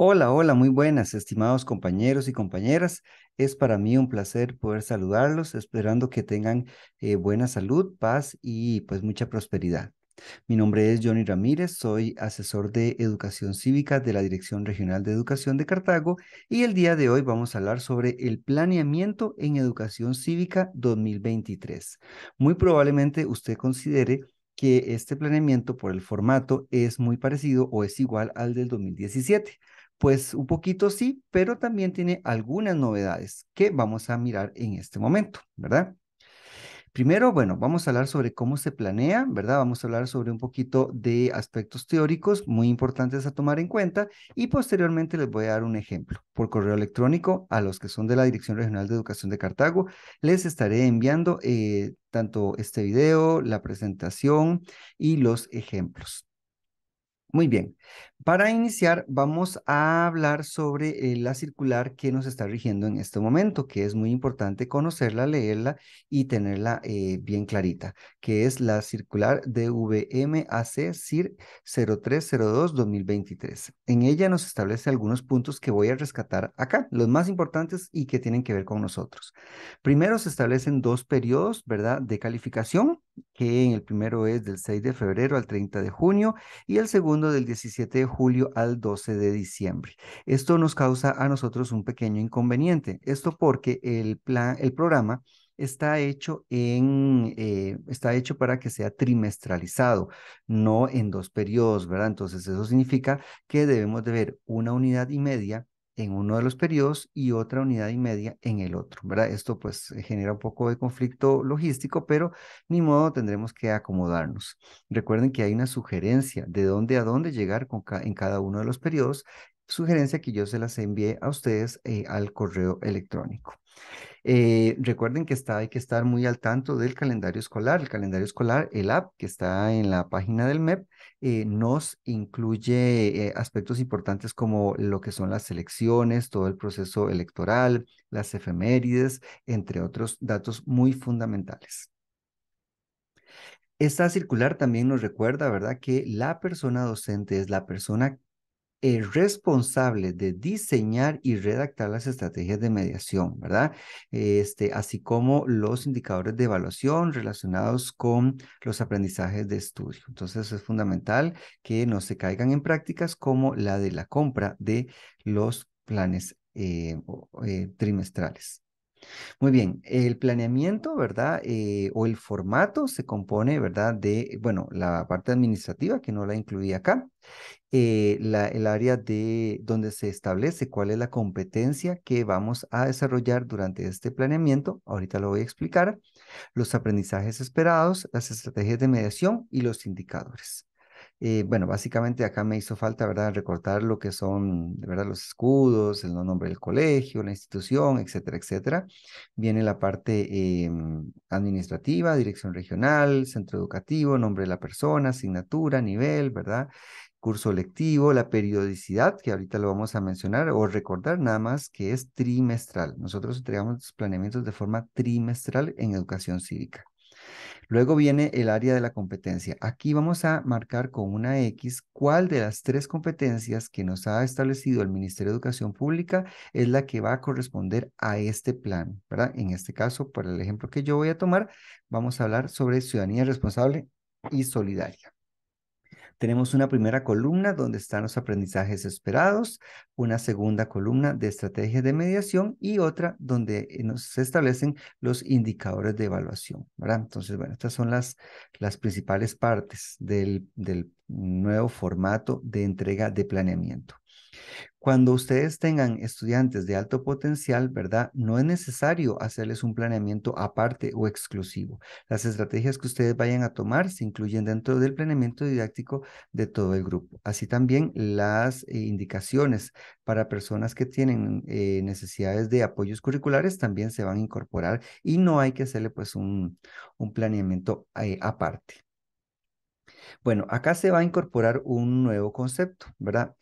Hola, hola, muy buenas, estimados compañeros y compañeras. Es para mí un placer poder saludarlos, esperando que tengan eh, buena salud, paz y pues mucha prosperidad. Mi nombre es Johnny Ramírez, soy asesor de educación cívica de la Dirección Regional de Educación de Cartago y el día de hoy vamos a hablar sobre el planeamiento en educación cívica 2023. Muy probablemente usted considere que este planeamiento por el formato es muy parecido o es igual al del 2017 pues un poquito sí, pero también tiene algunas novedades que vamos a mirar en este momento, ¿verdad? Primero, bueno, vamos a hablar sobre cómo se planea, ¿verdad? Vamos a hablar sobre un poquito de aspectos teóricos muy importantes a tomar en cuenta y posteriormente les voy a dar un ejemplo por correo electrónico a los que son de la Dirección Regional de Educación de Cartago. Les estaré enviando eh, tanto este video, la presentación y los ejemplos. Muy bien. Para iniciar, vamos a hablar sobre eh, la circular que nos está rigiendo en este momento, que es muy importante conocerla, leerla y tenerla eh, bien clarita, que es la circular DVMAC CIR 0302-2023. En ella nos establece algunos puntos que voy a rescatar acá, los más importantes y que tienen que ver con nosotros. Primero se establecen dos periodos, ¿verdad?, de calificación, que en el primero es del 6 de febrero al 30 de junio y el segundo del 17 de julio al 12 de diciembre. Esto nos causa a nosotros un pequeño inconveniente. Esto porque el, plan, el programa está hecho, en, eh, está hecho para que sea trimestralizado, no en dos periodos, ¿verdad? Entonces eso significa que debemos de ver una unidad y media en uno de los periodos y otra unidad y media en el otro, ¿verdad? Esto pues eh, genera un poco de conflicto logístico, pero ni modo tendremos que acomodarnos. Recuerden que hay una sugerencia de dónde a dónde llegar en cada uno de los periodos sugerencia que yo se las envié a ustedes eh, al correo electrónico. Eh, recuerden que está, hay que estar muy al tanto del calendario escolar. El calendario escolar, el app que está en la página del MEP, eh, nos incluye aspectos importantes como lo que son las elecciones, todo el proceso electoral, las efemérides, entre otros datos muy fundamentales. Esta circular también nos recuerda, ¿verdad?, que la persona docente es la persona es eh, responsable de diseñar y redactar las estrategias de mediación, ¿verdad? Este, así como los indicadores de evaluación relacionados con los aprendizajes de estudio. Entonces es fundamental que no se caigan en prácticas como la de la compra de los planes eh, eh, trimestrales. Muy bien, el planeamiento, ¿verdad? Eh, o el formato se compone, ¿verdad? De, bueno, la parte administrativa que no la incluí acá, eh, el área de donde se establece cuál es la competencia que vamos a desarrollar durante este planeamiento, ahorita lo voy a explicar, los aprendizajes esperados, las estrategias de mediación y los indicadores. Eh, bueno, básicamente acá me hizo falta, ¿verdad?, recortar lo que son, ¿verdad?, los escudos, el nombre del colegio, la institución, etcétera, etcétera. Viene la parte em, administrativa, dirección regional, centro educativo, nombre de la persona, asignatura, nivel, ¿verdad? curso lectivo, la periodicidad, que ahorita lo vamos a mencionar o recordar nada más, que es trimestral. Nosotros entregamos los planeamientos de forma trimestral en educación cívica. Luego viene el área de la competencia. Aquí vamos a marcar con una X cuál de las tres competencias que nos ha establecido el Ministerio de Educación Pública es la que va a corresponder a este plan, ¿verdad? En este caso, para el ejemplo que yo voy a tomar, vamos a hablar sobre ciudadanía responsable y solidaria. Tenemos una primera columna donde están los aprendizajes esperados, una segunda columna de estrategias de mediación y otra donde eh, nos se establecen los indicadores de evaluación. Entonces, bueno, estas son las, las principales partes del nuevo formato de entrega de planeamiento. Cuando ustedes tengan estudiantes de alto potencial, ¿verdad? No es necesario hacerles un planeamiento aparte o exclusivo. Las estrategias que ustedes vayan a tomar se incluyen dentro del planeamiento didáctico de todo el grupo. Así también las eh, indicaciones para personas que tienen eh, necesidades de apoyos curriculares también se van a incorporar y no hay que hacerle pues un, un planeamiento eh, aparte. Bueno, acá se va a incorporar un nuevo concepto, ¿verdad?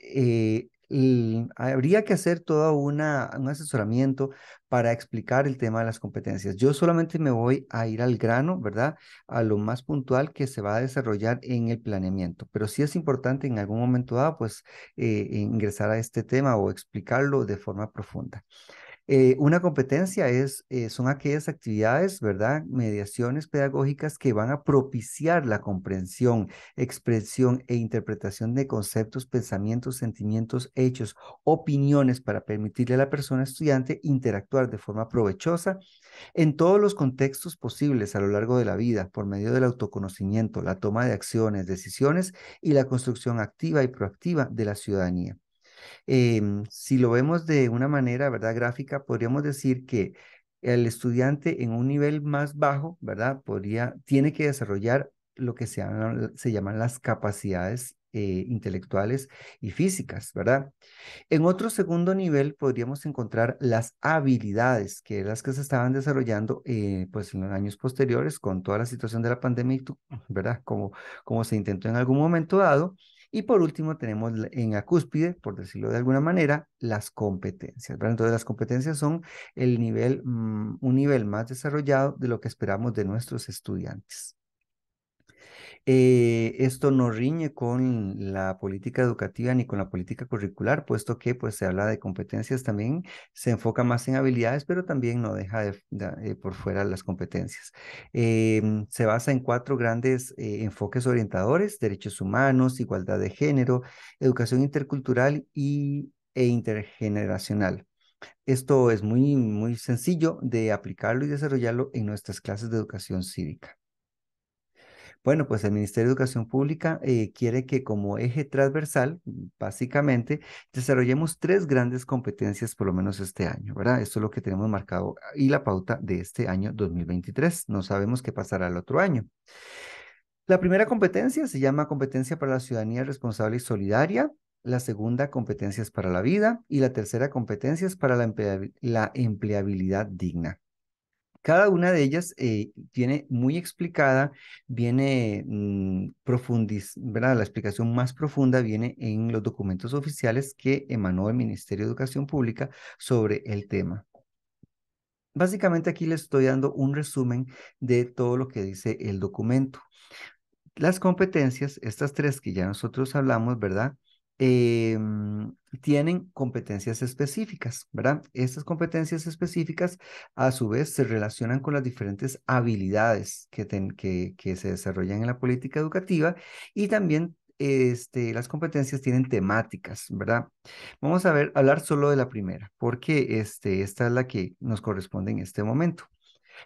habría que hacer todo un asesoramiento para explicar el tema de las competencias. Yo solamente me voy a ir al grano, ¿verdad? A lo más puntual que se va a desarrollar en el planeamiento. Pero sí es importante en algún momento dado, pues, eh, ingresar a este tema o explicarlo de forma profunda. Eh, una competencia es, eh, son aquellas actividades, ¿verdad? Mediaciones pedagógicas que van a propiciar la comprensión, expresión e interpretación de conceptos, pensamientos, sentimientos, hechos, opiniones para permitirle a la persona estudiante interactuar de forma provechosa en todos los contextos posibles a lo largo de la vida por medio del autoconocimiento, la toma de acciones, decisiones y la construcción activa y proactiva de la ciudadanía. Eh, si lo vemos de una manera, ¿verdad? Gráfica, podríamos decir que el estudiante en un nivel más bajo, ¿verdad? Podría, tiene que desarrollar lo que se, llaman, se llaman las capacidades eh, intelectuales y físicas, ¿verdad? En otro segundo nivel podríamos encontrar las habilidades, que es las que se estaban desarrollando eh, pues en los años posteriores con toda la situación de la pandemia, ¿verdad? Como, como se intentó en algún momento dado. Y por último, tenemos en la cúspide, por decirlo de alguna manera, las competencias. Entonces, las competencias son el nivel, mm, un nivel más desarrollado de lo que esperamos de nuestros estudiantes. Eh, esto no riñe con la política educativa ni con la política curricular, puesto que pues, se habla de competencias también, se enfoca más en habilidades, pero también no deja eh, por fuera las competencias. Em, se basa en cuatro grandes eh, enfoques orientadores, derechos humanos, igualdad de género, educación intercultural y, e intergeneracional. Esto es muy, muy sencillo de aplicarlo y desarrollarlo en nuestras clases de educación cívica. Bueno, pues el Ministerio de Educación Pública eh, quiere que como eje transversal, básicamente, desarrollemos tres grandes competencias por lo menos este año, ¿verdad? Esto es lo que tenemos marcado ah, y la pauta de este año 2023. No sabemos qué pasará el otro año. La primera competencia se llama competencia para la ciudadanía responsable y solidaria. La segunda, competencias para la vida. Y la tercera, competencias para la empleabilidad digna. Cada una de ellas eh, viene tiene muy explicada, viene mm, profundizada, ¿verdad? La explicación más profunda viene en los documentos oficiales que emanó el Ministerio de Educación Pública sobre el tema. Básicamente aquí les estoy dando un resumen de todo lo que dice el documento. Las competencias, estas tres que ya nosotros hablamos, ¿verdad? Em, tienen competencias específicas, ¿verdad? Estas competencias específicas a su vez se relacionan con las diferentes habilidades que, que, que se desarrollan en la política educativa y también este, las competencias tienen temáticas, ¿verdad? Vamos a ver, hablar solo de la primera, porque este, esta es la que nos corresponde en este momento.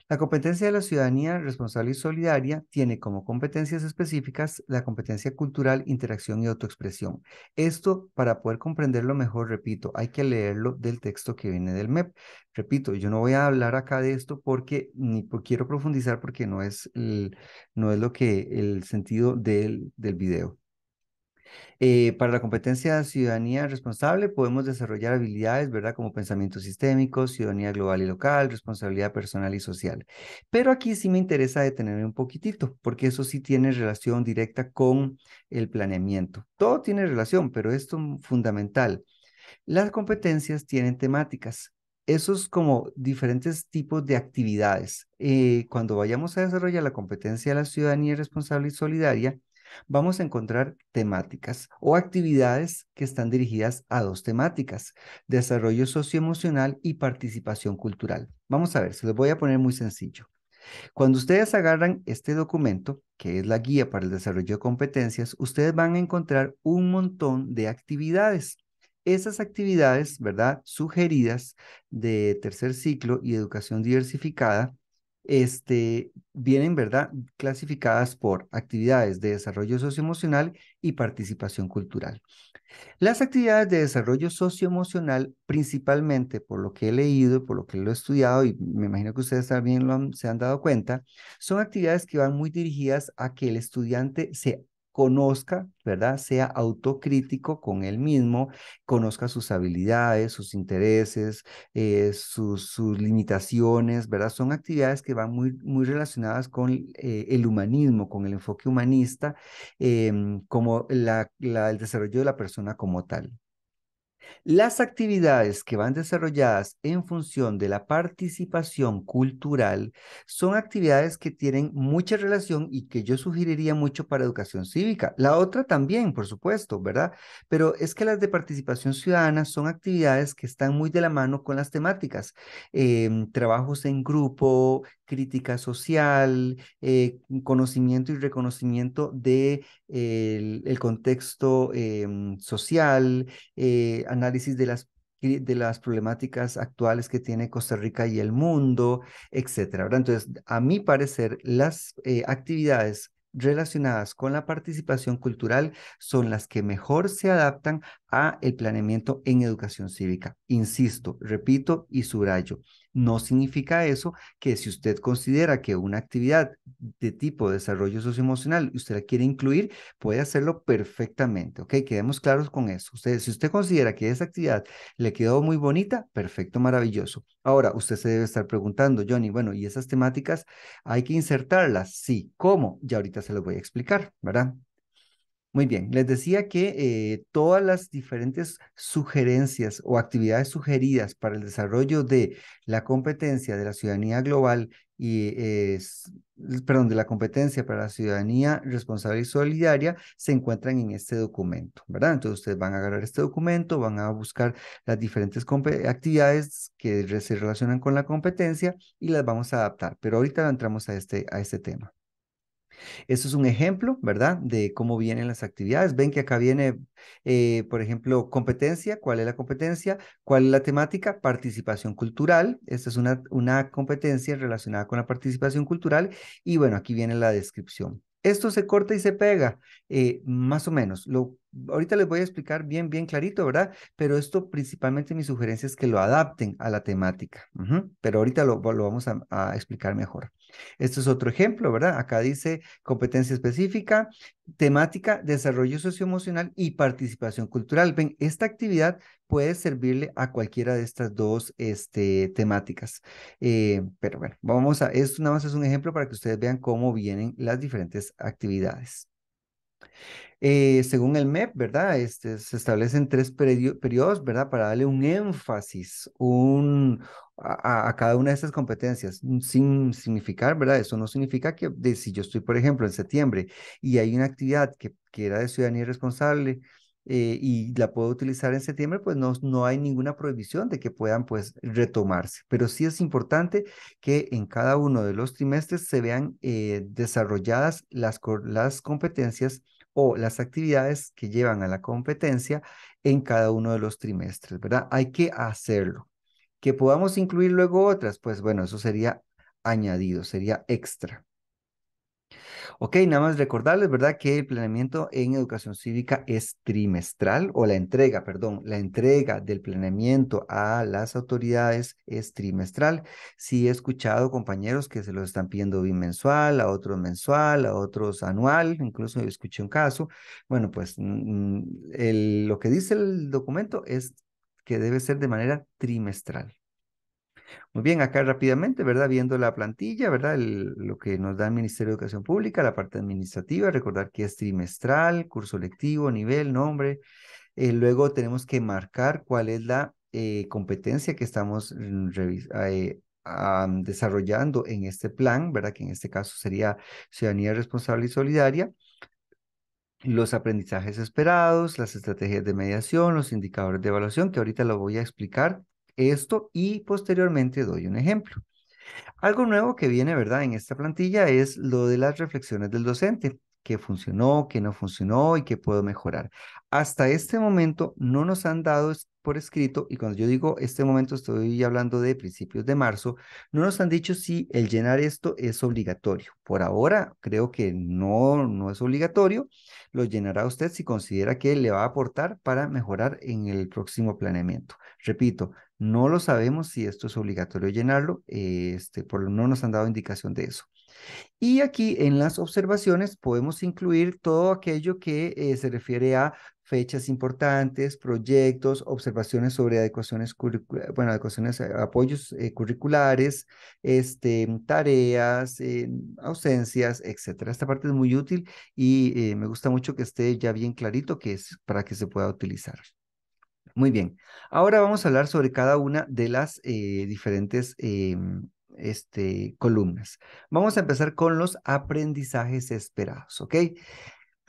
La competencia de la ciudadanía responsable y solidaria tiene como competencias específicas la competencia cultural, interacción y autoexpresión. Esto, para poder comprenderlo mejor, repito, hay que leerlo del texto que viene del MEP. Repito, yo no voy a hablar acá de esto porque ni quiero profundizar porque no es, el, no es lo que el sentido del, del video. Eh, para la competencia ciudadanía responsable podemos desarrollar habilidades, ¿verdad? Como pensamiento sistémico, ciudadanía global y local, responsabilidad personal y social. Pero aquí sí me interesa detenerme un poquitito, porque eso sí tiene relación directa con el planeamiento. Todo tiene relación, pero esto es fundamental. Las competencias tienen temáticas. Esos como diferentes tipos de actividades. Eh, cuando vayamos a desarrollar la competencia de la ciudadanía responsable y solidaria, vamos a encontrar temáticas o actividades que están dirigidas a dos temáticas, desarrollo socioemocional y participación cultural. Vamos a ver, se los voy a poner muy sencillo. Cuando ustedes agarran este documento, que es la guía para el desarrollo de competencias, ustedes van a encontrar un montón de actividades. Esas actividades, ¿verdad? Sugeridas de tercer ciclo y educación diversificada, este, vienen, ¿verdad?, clasificadas por actividades de desarrollo socioemocional y participación cultural. Las actividades de desarrollo socioemocional, principalmente por lo que he leído, por lo que lo he estudiado, y me imagino que ustedes también se han dado cuenta, son actividades que van muy dirigidas a que el estudiante se conozca, ¿verdad? Sea autocrítico con él mismo, conozca sus habilidades, sus intereses, eh, sus, limitaciones, ¿verdad? Son actividades que van muy, muy relacionadas con eh, el humanismo, con el enfoque humanista, em, como el desarrollo de la persona como tal. Las actividades que van desarrolladas en función de la participación cultural son actividades que tienen mucha relación y que yo sugeriría mucho para educación cívica. La otra también, por supuesto, ¿verdad? Pero es que las de participación ciudadana son actividades que están muy de la mano con las temáticas. Em, trabajos en grupo, crítica social, eh, conocimiento y reconocimiento de el, contexto em, social, eh, análisis de las de las problemáticas actuales que tiene Costa Rica y el mundo, etcétera. Entonces, a mi parecer, las eh, actividades relacionadas con la participación cultural son las que mejor se adaptan a el planeamiento en educación cívica. Insisto, repito y subrayo, no significa eso que si usted considera que una actividad de tipo desarrollo socioemocional usted la quiere incluir, puede hacerlo perfectamente, ¿ok? Quedemos claros con eso. si usted considera que esa actividad le quedó muy bonita, perfecto, maravilloso. Ahora, usted se debe estar preguntando, Johnny, bueno, ¿y esas temáticas hay que insertarlas? Sí, ¿cómo? Ya ahorita se los voy a explicar, ¿verdad? Muy bien, les decía que eh, todas las diferentes sugerencias o actividades sugeridas para el desarrollo de la competencia de la ciudadanía global y, eh, perdón, de la competencia para la ciudadanía responsable y solidaria se encuentran en este documento, ¿verdad? Entonces ustedes van a agarrar este documento, van a buscar las diferentes actividades que se relacionan con la competencia y las vamos a adaptar, pero ahorita entramos a este, a este tema. Esto es un ejemplo, ¿verdad? De cómo vienen las actividades. Ven que acá viene, eh, por ejemplo, competencia. ¿Cuál es la competencia? ¿Cuál es la temática? Participación cultural. Esta es una, competencia relacionada con la participación cultural. Y bueno, aquí viene la descripción. Esto se corta y se pega, eh, más o menos. ahorita les voy a explicar bien, bien clarito, ¿verdad? Pero esto principalmente mi sugerencia es que lo adapten a la temática. Pero ahorita lo, vamos a explicar mejor. Esto es otro ejemplo, ¿verdad? Acá dice competencia específica, temática, desarrollo socioemocional y participación cultural. Ven, esta actividad puede servirle a cualquiera de estas dos este, temáticas. Eh, pero bueno, vamos a, esto nada más es un ejemplo para que ustedes vean cómo vienen las diferentes actividades. Eh, según el MEP, ¿verdad? Este, se establecen tres periodos, ¿verdad? Para darle un énfasis, un, a, cada una de esas competencias mm, sin significar, ¿verdad? Eso no significa que si yo estoy, por ejemplo, en septiembre y hay una actividad que, que era de ciudadanía responsable eh, y la puedo utilizar en septiembre, pues no, no hay ninguna prohibición de que puedan pues retomarse. Pero sí es importante que en cada uno de los trimestres se vean eh, desarrolladas las, las competencias o las actividades que llevan a la competencia en cada uno de los trimestres, ¿verdad? Hay que hacerlo. Que podamos incluir luego otras, pues bueno, eso sería añadido, sería extra. Ok, nada más recordarles, ¿verdad? Que el planeamiento en educación cívica es trimestral o la entrega, perdón, la entrega del planeamiento a las autoridades es trimestral. Sí he escuchado compañeros que se los están pidiendo bimensual, a otros mensual, a otros anual, incluso yo escuché un caso. Bueno, pues mm, mm, lo que dice el documento es que debe ser de manera trimestral. Muy bien, acá rápidamente, ¿verdad? Viendo la plantilla, ¿verdad? lo que nos da el Ministerio de Educación Pública, la parte administrativa, recordar que es trimestral, curso lectivo, nivel, nombre. Eh, luego tenemos que marcar cuál es la eh, competencia que estamos eh, desarrollando en este plan, ¿verdad? Que en este caso sería ciudadanía responsable y solidaria los aprendizajes esperados, las estrategias de mediación, los indicadores de evaluación, que ahorita lo voy a explicar esto y posteriormente doy un ejemplo. Algo nuevo que viene, ¿verdad? En esta plantilla es lo de las reflexiones del docente, qué funcionó, qué no funcionó y qué puedo mejorar. Hasta este momento no nos han dado por escrito, y cuando yo digo este momento estoy hablando de principios de marzo, no nos han dicho si el llenar esto es obligatorio. Por ahora creo que no, no es obligatorio, lo llenará usted si considera que le va a aportar para mejorar en el próximo planeamiento. Repito, no lo sabemos si esto es obligatorio llenarlo, este, por no nos han dado indicación de eso. Y aquí en las observaciones podemos incluir todo aquello que eh, se refiere a fechas importantes, proyectos, observaciones sobre adecuaciones, bueno, adecuaciones, eh, apoyos eh, curriculares, este, tareas, eh, ausencias, etcétera. Esta parte es muy útil y me gusta mucho que esté ya bien clarito que es para que se pueda utilizar. Muy bien. Ahora vamos a hablar sobre cada una de las diferentes este, columnas. Vamos a empezar con los aprendizajes esperados, ¿ok?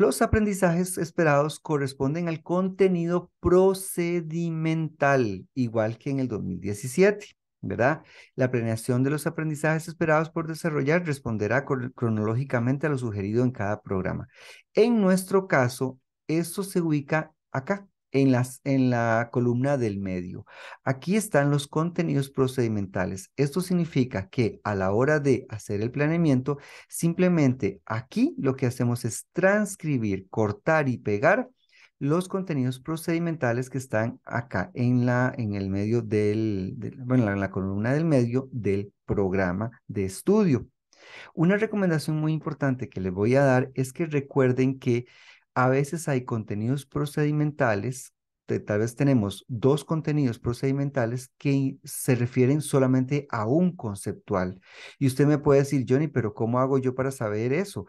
Los aprendizajes esperados corresponden al contenido procedimental, igual que en el 2017, ¿verdad? La planeación de los aprendizajes esperados por desarrollar responderá cronológicamente a lo sugerido en cada programa. En nuestro caso, esto se ubica acá, en, en la columna del medio. Aquí están los contenidos procedimentales. Esto significa que a la hora de hacer el planeamiento, simplemente aquí lo que hacemos es transcribir, cortar y pegar los contenidos procedimentales que están acá en la en el medio del, en la columna del medio del programa de estudio. Una recomendación muy importante que les voy a dar es que recuerden que a veces hay contenidos procedimentales, tal vez tenemos dos contenidos procedimentales que se refieren solamente a un conceptual. Y usted me puede decir, Johnny, pero ¿cómo hago yo para saber eso?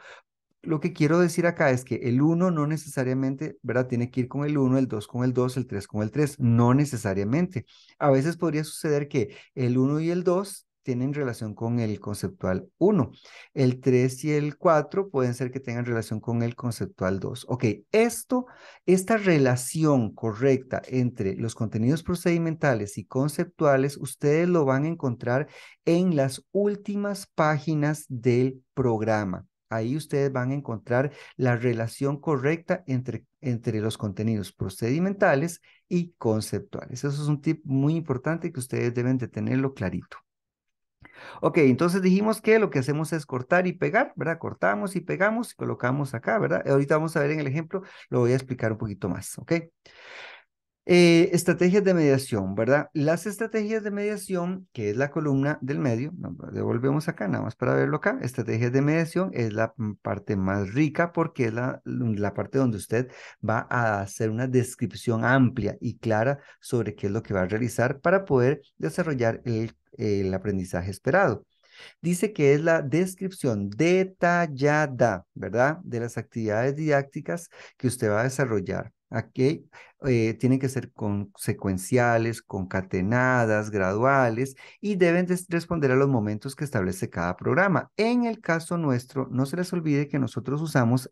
Lo que quiero decir acá es que el 1 no necesariamente, ¿verdad? Tiene que ir con el 1, el 2 con el 2, el 3 con el 3, no necesariamente. A veces podría suceder que el 1 y el 2 tienen relación con el conceptual 1. El 3 y el 4 pueden ser que tengan relación con el conceptual 2. Ok, esto, esta relación correcta entre los contenidos procedimentales y conceptuales, ustedes lo van a encontrar en las últimas páginas del programa. Ahí ustedes van a encontrar la relación correcta entre, entre los contenidos procedimentales y conceptuales. Eso es un tip muy importante que ustedes deben de tenerlo clarito. Ok, entonces dijimos que lo que hacemos es cortar y pegar, ¿verdad? Cortamos y pegamos y colocamos acá, ¿verdad? Ahorita vamos a ver en el ejemplo, lo voy a explicar un poquito más, ¿ok? Eh, estrategias de mediación, ¿verdad? Las estrategias de mediación, que es la columna del medio, devolvemos acá nada más para verlo acá, estrategias de mediación es la parte más rica porque es la, la parte donde usted va a hacer una descripción amplia y clara sobre qué es lo que va a realizar para poder desarrollar el el aprendizaje esperado. Dice que es la descripción detallada, ¿verdad? De las actividades didácticas que usted va a desarrollar. Aquí eh, tienen que ser secuenciales, concatenadas, graduales y deben responder a los momentos que establece cada programa. En el caso nuestro, no se les olvide que nosotros usamos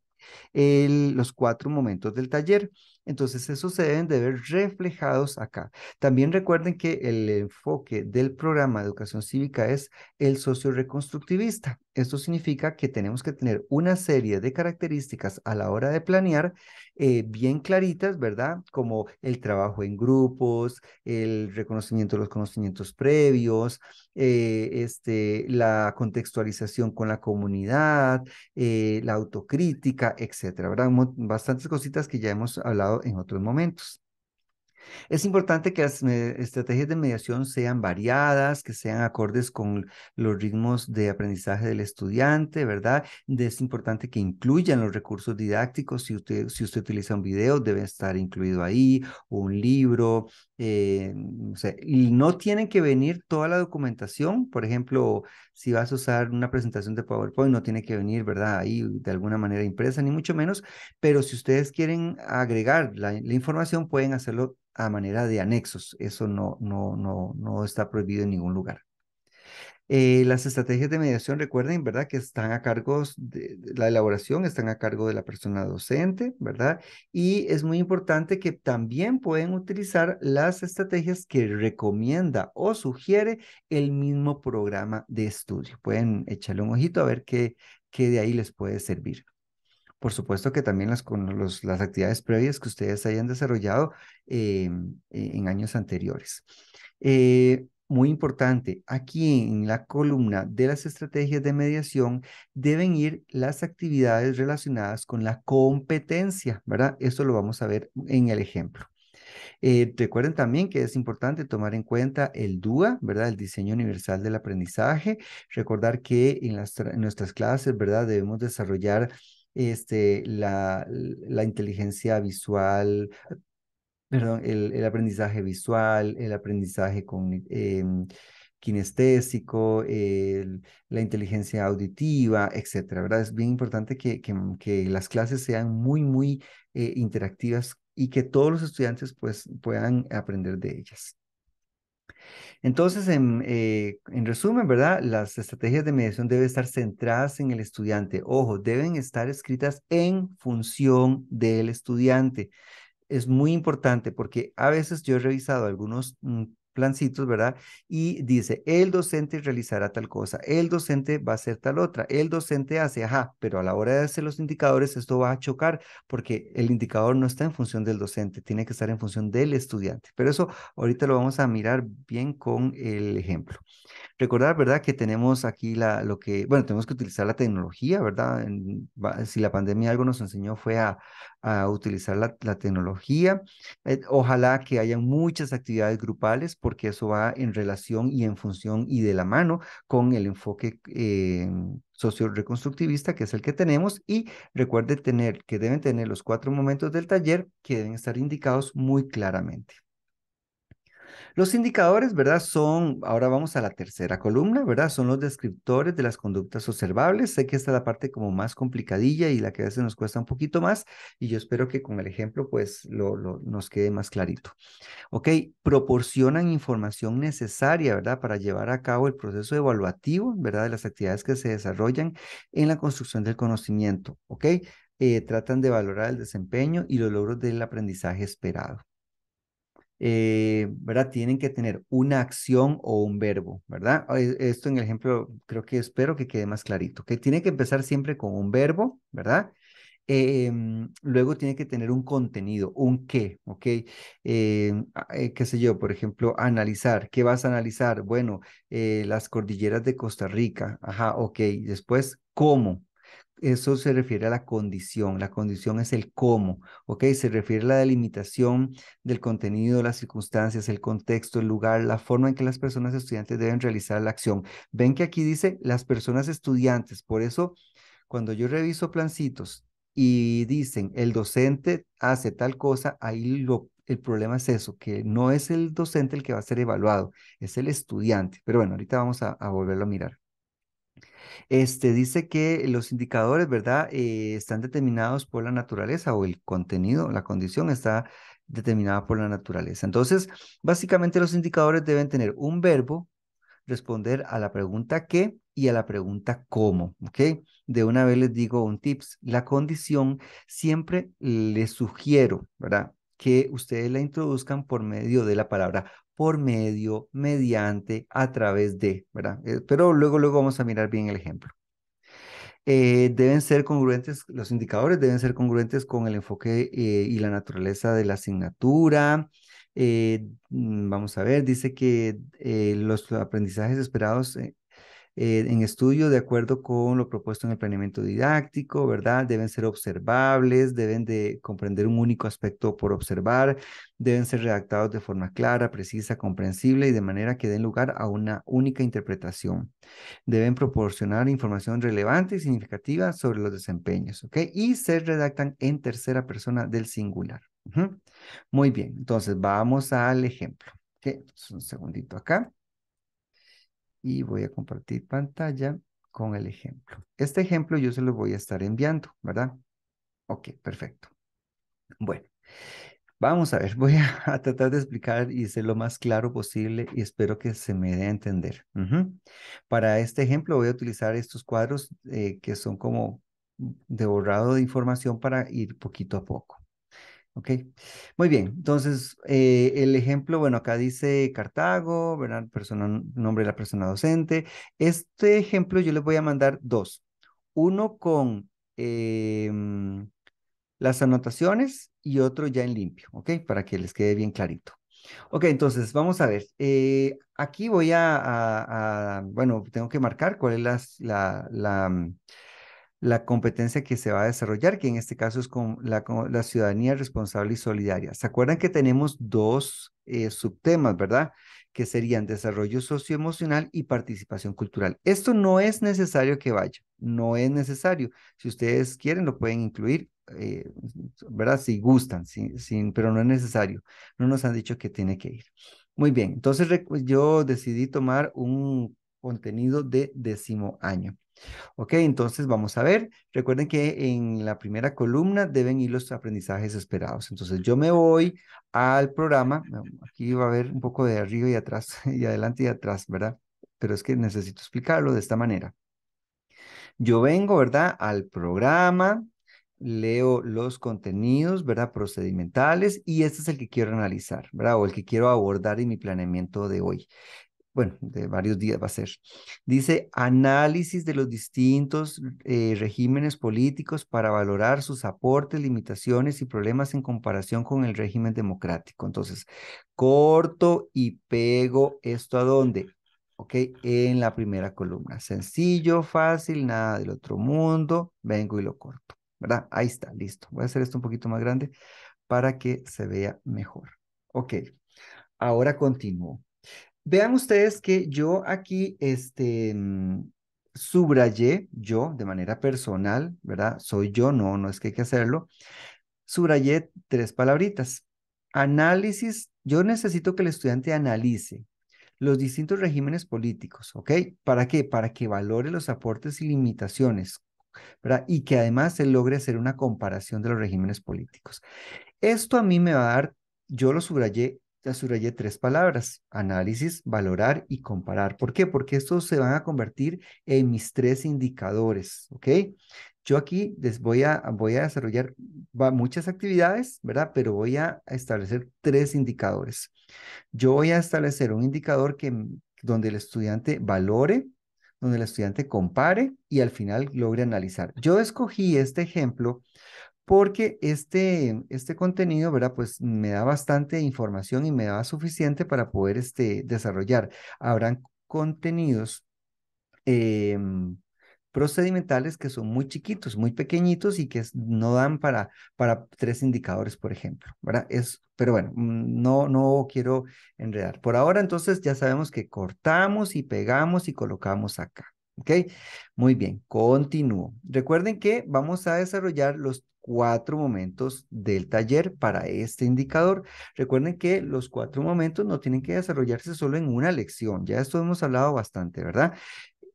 los cuatro momentos del taller. Entonces, esos se deben de ver reflejados acá. También recuerden que el enfoque del programa de educación cívica es el socio reconstructivista. Esto significa que tenemos que tener una serie de características a la hora de planear eh, bien claritas, ¿verdad? Como el trabajo en grupos, el reconocimiento de los conocimientos previos, eh, este, la contextualización con la comunidad, eh, la autocrítica, etcétera, ¿verdad? Bastantes cositas que ya hemos hablado en otros momentos. Es importante que las estrategias de mediación sean variadas, que sean acordes con los ritmos de aprendizaje del estudiante, ¿verdad? Es importante que incluyan los recursos didácticos. Si usted, si usted utiliza un video, debe estar incluido ahí, o un libro, eh, y no tienen que venir toda la documentación, por ejemplo, si vas a usar una presentación de PowerPoint, no tiene que venir, ¿verdad? Ahí de alguna manera impresa, ni mucho menos, pero si ustedes quieren agregar la, la información, pueden hacerlo a manera de anexos, eso no, no, no, no está prohibido en ningún lugar. Eh, las estrategias de mediación, recuerden, ¿verdad? Que están a cargo de, la elaboración, están a cargo de la persona docente, ¿verdad? Y es muy importante que también pueden utilizar las estrategias que recomienda o sugiere el mismo programa de estudio. Pueden echarle un ojito a ver qué, de ahí les puede servir. Por supuesto que también las, las actividades previas que ustedes hayan desarrollado em, en años anteriores. Eh, muy importante, aquí en la columna de las estrategias de mediación deben ir las actividades relacionadas con la competencia, ¿verdad? Eso lo vamos a ver en el ejemplo. Eh, recuerden también que es importante tomar en cuenta el DUA, ¿verdad? El diseño universal del aprendizaje. Recordar que en, nuestras clases, ¿verdad? Debemos desarrollar este, la, la inteligencia visual, perdón, el, aprendizaje visual, el aprendizaje con, em, kinestésico, la inteligencia auditiva, etcétera, ¿verdad? Es bien importante que, las clases sean muy, muy eh, interactivas y que todos los estudiantes pues, puedan aprender de ellas. Entonces, en, em, eh, en, resumen, ¿verdad? Las estrategias de mediación deben estar centradas en el estudiante. Ojo, deben estar escritas en función del estudiante es muy importante porque a veces yo he revisado algunos mm, plancitos, ¿verdad? Y dice, el docente realizará tal cosa, el docente va a hacer tal otra, el docente hace, ajá, pero a la hora de hacer los indicadores esto va a chocar porque el indicador no está en función del docente, tiene que estar en función del estudiante. Pero eso ahorita lo vamos a mirar bien con el ejemplo. Recordar, ¿verdad? Que tenemos aquí la, lo que, bueno, tenemos que utilizar la tecnología, ¿verdad? si la pandemia algo nos enseñó fue a a utilizar la, tecnología. Eh, ojalá que haya muchas actividades grupales porque eso va en relación y en función y de la mano con el enfoque eh, socio-reconstructivista que es el que tenemos y recuerde tener que deben tener los cuatro momentos del taller que deben estar indicados muy claramente. Los indicadores, ¿verdad? Son, ahora vamos a la tercera columna, ¿verdad? Son los descriptores de las conductas observables. Sé que esta es la parte como más complicadilla y la que a veces nos cuesta un poquito más y yo espero que con el ejemplo pues lo, nos quede más clarito. Ok, proporcionan información necesaria, ¿verdad? Para llevar a cabo el proceso evaluativo, ¿verdad? De las actividades que se desarrollan en la construcción del conocimiento, ¿ok? Eh, tratan de valorar el desempeño y los logros del aprendizaje esperado. Eh, ¿verdad? Tienen que tener una acción o un verbo, ¿verdad? Ah, e, esto en el ejemplo creo que espero que quede más clarito, que tiene que empezar siempre con un verbo, ¿verdad? Em, luego tiene que tener un contenido, un qué, ¿ok? Em, eh, qué sé yo, por ejemplo, analizar. ¿Qué vas a analizar? Bueno, eh, las cordilleras de Costa Rica, ajá, ok. Después, ¿cómo? eso se refiere a la condición. La condición es el cómo, ¿ok? Se refiere a la delimitación del contenido, las circunstancias, el contexto, el lugar, la forma en que las personas estudiantes deben realizar la acción. Ven que aquí dice las personas estudiantes. Por eso, cuando yo reviso plancitos y dicen el docente hace tal cosa, ahí lo, el problema es eso, que no es el docente el que va a ser evaluado, es el estudiante. Pero bueno, ahorita vamos a volverlo a mirar. Este, dice que los indicadores, ¿verdad? Eh, están determinados por la naturaleza o el contenido, la condición está determinada por la naturaleza. Entonces, básicamente los indicadores deben tener un verbo, responder a la pregunta qué y a la pregunta cómo, ¿ok? De una vez les digo un tips, la condición siempre les sugiero, ¿verdad? Que ustedes la introduzcan por medio de la palabra por medio, mediante, a través de, ¿verdad? Eh, pero luego, luego vamos a mirar bien el ejemplo. Eh, deben ser congruentes, los indicadores deben ser congruentes con el enfoque eh, y la naturaleza de la asignatura. Mm, vamos a ver, dice que los aprendizajes esperados eh, en estudio, de acuerdo con lo propuesto en el planeamiento didáctico, ¿verdad? Deben ser observables, deben de comprender un único aspecto por observar, deben ser redactados de forma clara, precisa, comprensible y de manera que den lugar a una única interpretación. Deben proporcionar información relevante y significativa sobre los desempeños, ¿ok? Y se redactan en tercera persona del singular. Muy bien, entonces vamos al ejemplo. un segundito acá y voy a compartir pantalla con el ejemplo. Este ejemplo yo se lo voy a estar enviando, ¿verdad? Ok, perfecto. Bueno, vamos a ver, voy a, tratar de explicar y ser lo más claro posible y espero que se me dé a entender. Para este ejemplo voy a utilizar estos cuadros eh, que son como de borrado de información para ir poquito a poco. Ok, muy bien. Entonces, eh, el ejemplo, bueno, acá dice Cartago, ¿verdad? Persona, nombre de la persona docente. Este ejemplo yo les voy a mandar dos. Uno con em, las anotaciones y otro ya en limpio, ¿ok? Para que les quede bien clarito. Ok, entonces vamos a ver. Eh, aquí voy a, bueno, tengo que marcar cuál es la, la mm, la competencia que se va a desarrollar, que en este caso es con la, ciudadanía responsable y solidaria. ¿Se acuerdan que tenemos dos eh, subtemas, verdad? Que serían desarrollo socioemocional y participación cultural. Esto no es necesario que vaya, no es necesario. Si ustedes quieren, lo pueden incluir, eh, ¿verdad? Si gustan, pero no es necesario. No nos han dicho que tiene que ir. Muy bien, entonces yo decidí tomar un contenido de décimo año. Ok, entonces vamos a ver. Recuerden que en la primera columna deben ir los aprendizajes esperados. Entonces yo me voy al programa. Aquí va a haber un poco de arriba y atrás, y adelante y atrás, ¿verdad? Pero es que necesito explicarlo de esta manera. Yo vengo, ¿verdad? Al programa, leo los contenidos, ¿verdad? Procedimentales y este es el que quiero analizar, ¿verdad? O el que quiero abordar en mi planeamiento de hoy bueno, de varios días va a ser. Dice, análisis de los distintos eh, regímenes políticos para valorar sus aportes, limitaciones y problemas en comparación con el régimen democrático. Entonces, corto y pego esto a dónde? ¿Ok? En la primera columna. Sencillo, fácil, nada del otro mundo. Vengo y lo corto. ¿Verdad? Ahí está, listo. Voy a hacer esto un poquito más grande para que se vea mejor. Ok. Ahora continúo. Vean ustedes que yo aquí, este, mm, subrayé yo de manera personal, ¿verdad? Soy yo, no, no es que hay que hacerlo. Subrayé tres palabritas. Análisis, yo necesito que el estudiante analice los distintos regímenes políticos, ¿ok? ¿Para qué? Para que valore los aportes y limitaciones, ¿verdad? Y que además se logre hacer una comparación de los regímenes políticos. Esto a mí me va a dar, yo lo subrayé, ya subrayé tres palabras, análisis, valorar y comparar. ¿Por qué? Porque estos se van a convertir en mis tres indicadores, ¿ok? Yo aquí les voy a, voy a desarrollar muchas actividades, ¿verdad? Pero voy a establecer tres indicadores. Yo voy a establecer un indicador que, donde el estudiante valore, donde el estudiante compare y al final logre analizar. Yo escogí este ejemplo porque este, este contenido, ¿verdad? Pues me da bastante información y me da suficiente para poder este, desarrollar. Habrán contenidos em, procedimentales que son muy chiquitos, muy pequeñitos y que no dan para, para tres indicadores, por ejemplo, ¿verdad? Es, pero bueno, mm, no, no quiero enredar. Por ahora, entonces, ya sabemos que cortamos y pegamos y colocamos acá. ¿Ok? Muy bien, continúo. Recuerden que vamos a desarrollar los cuatro momentos del taller para este indicador. Recuerden que los cuatro momentos no tienen que desarrollarse solo en una lección, ya esto hemos hablado bastante, ¿verdad?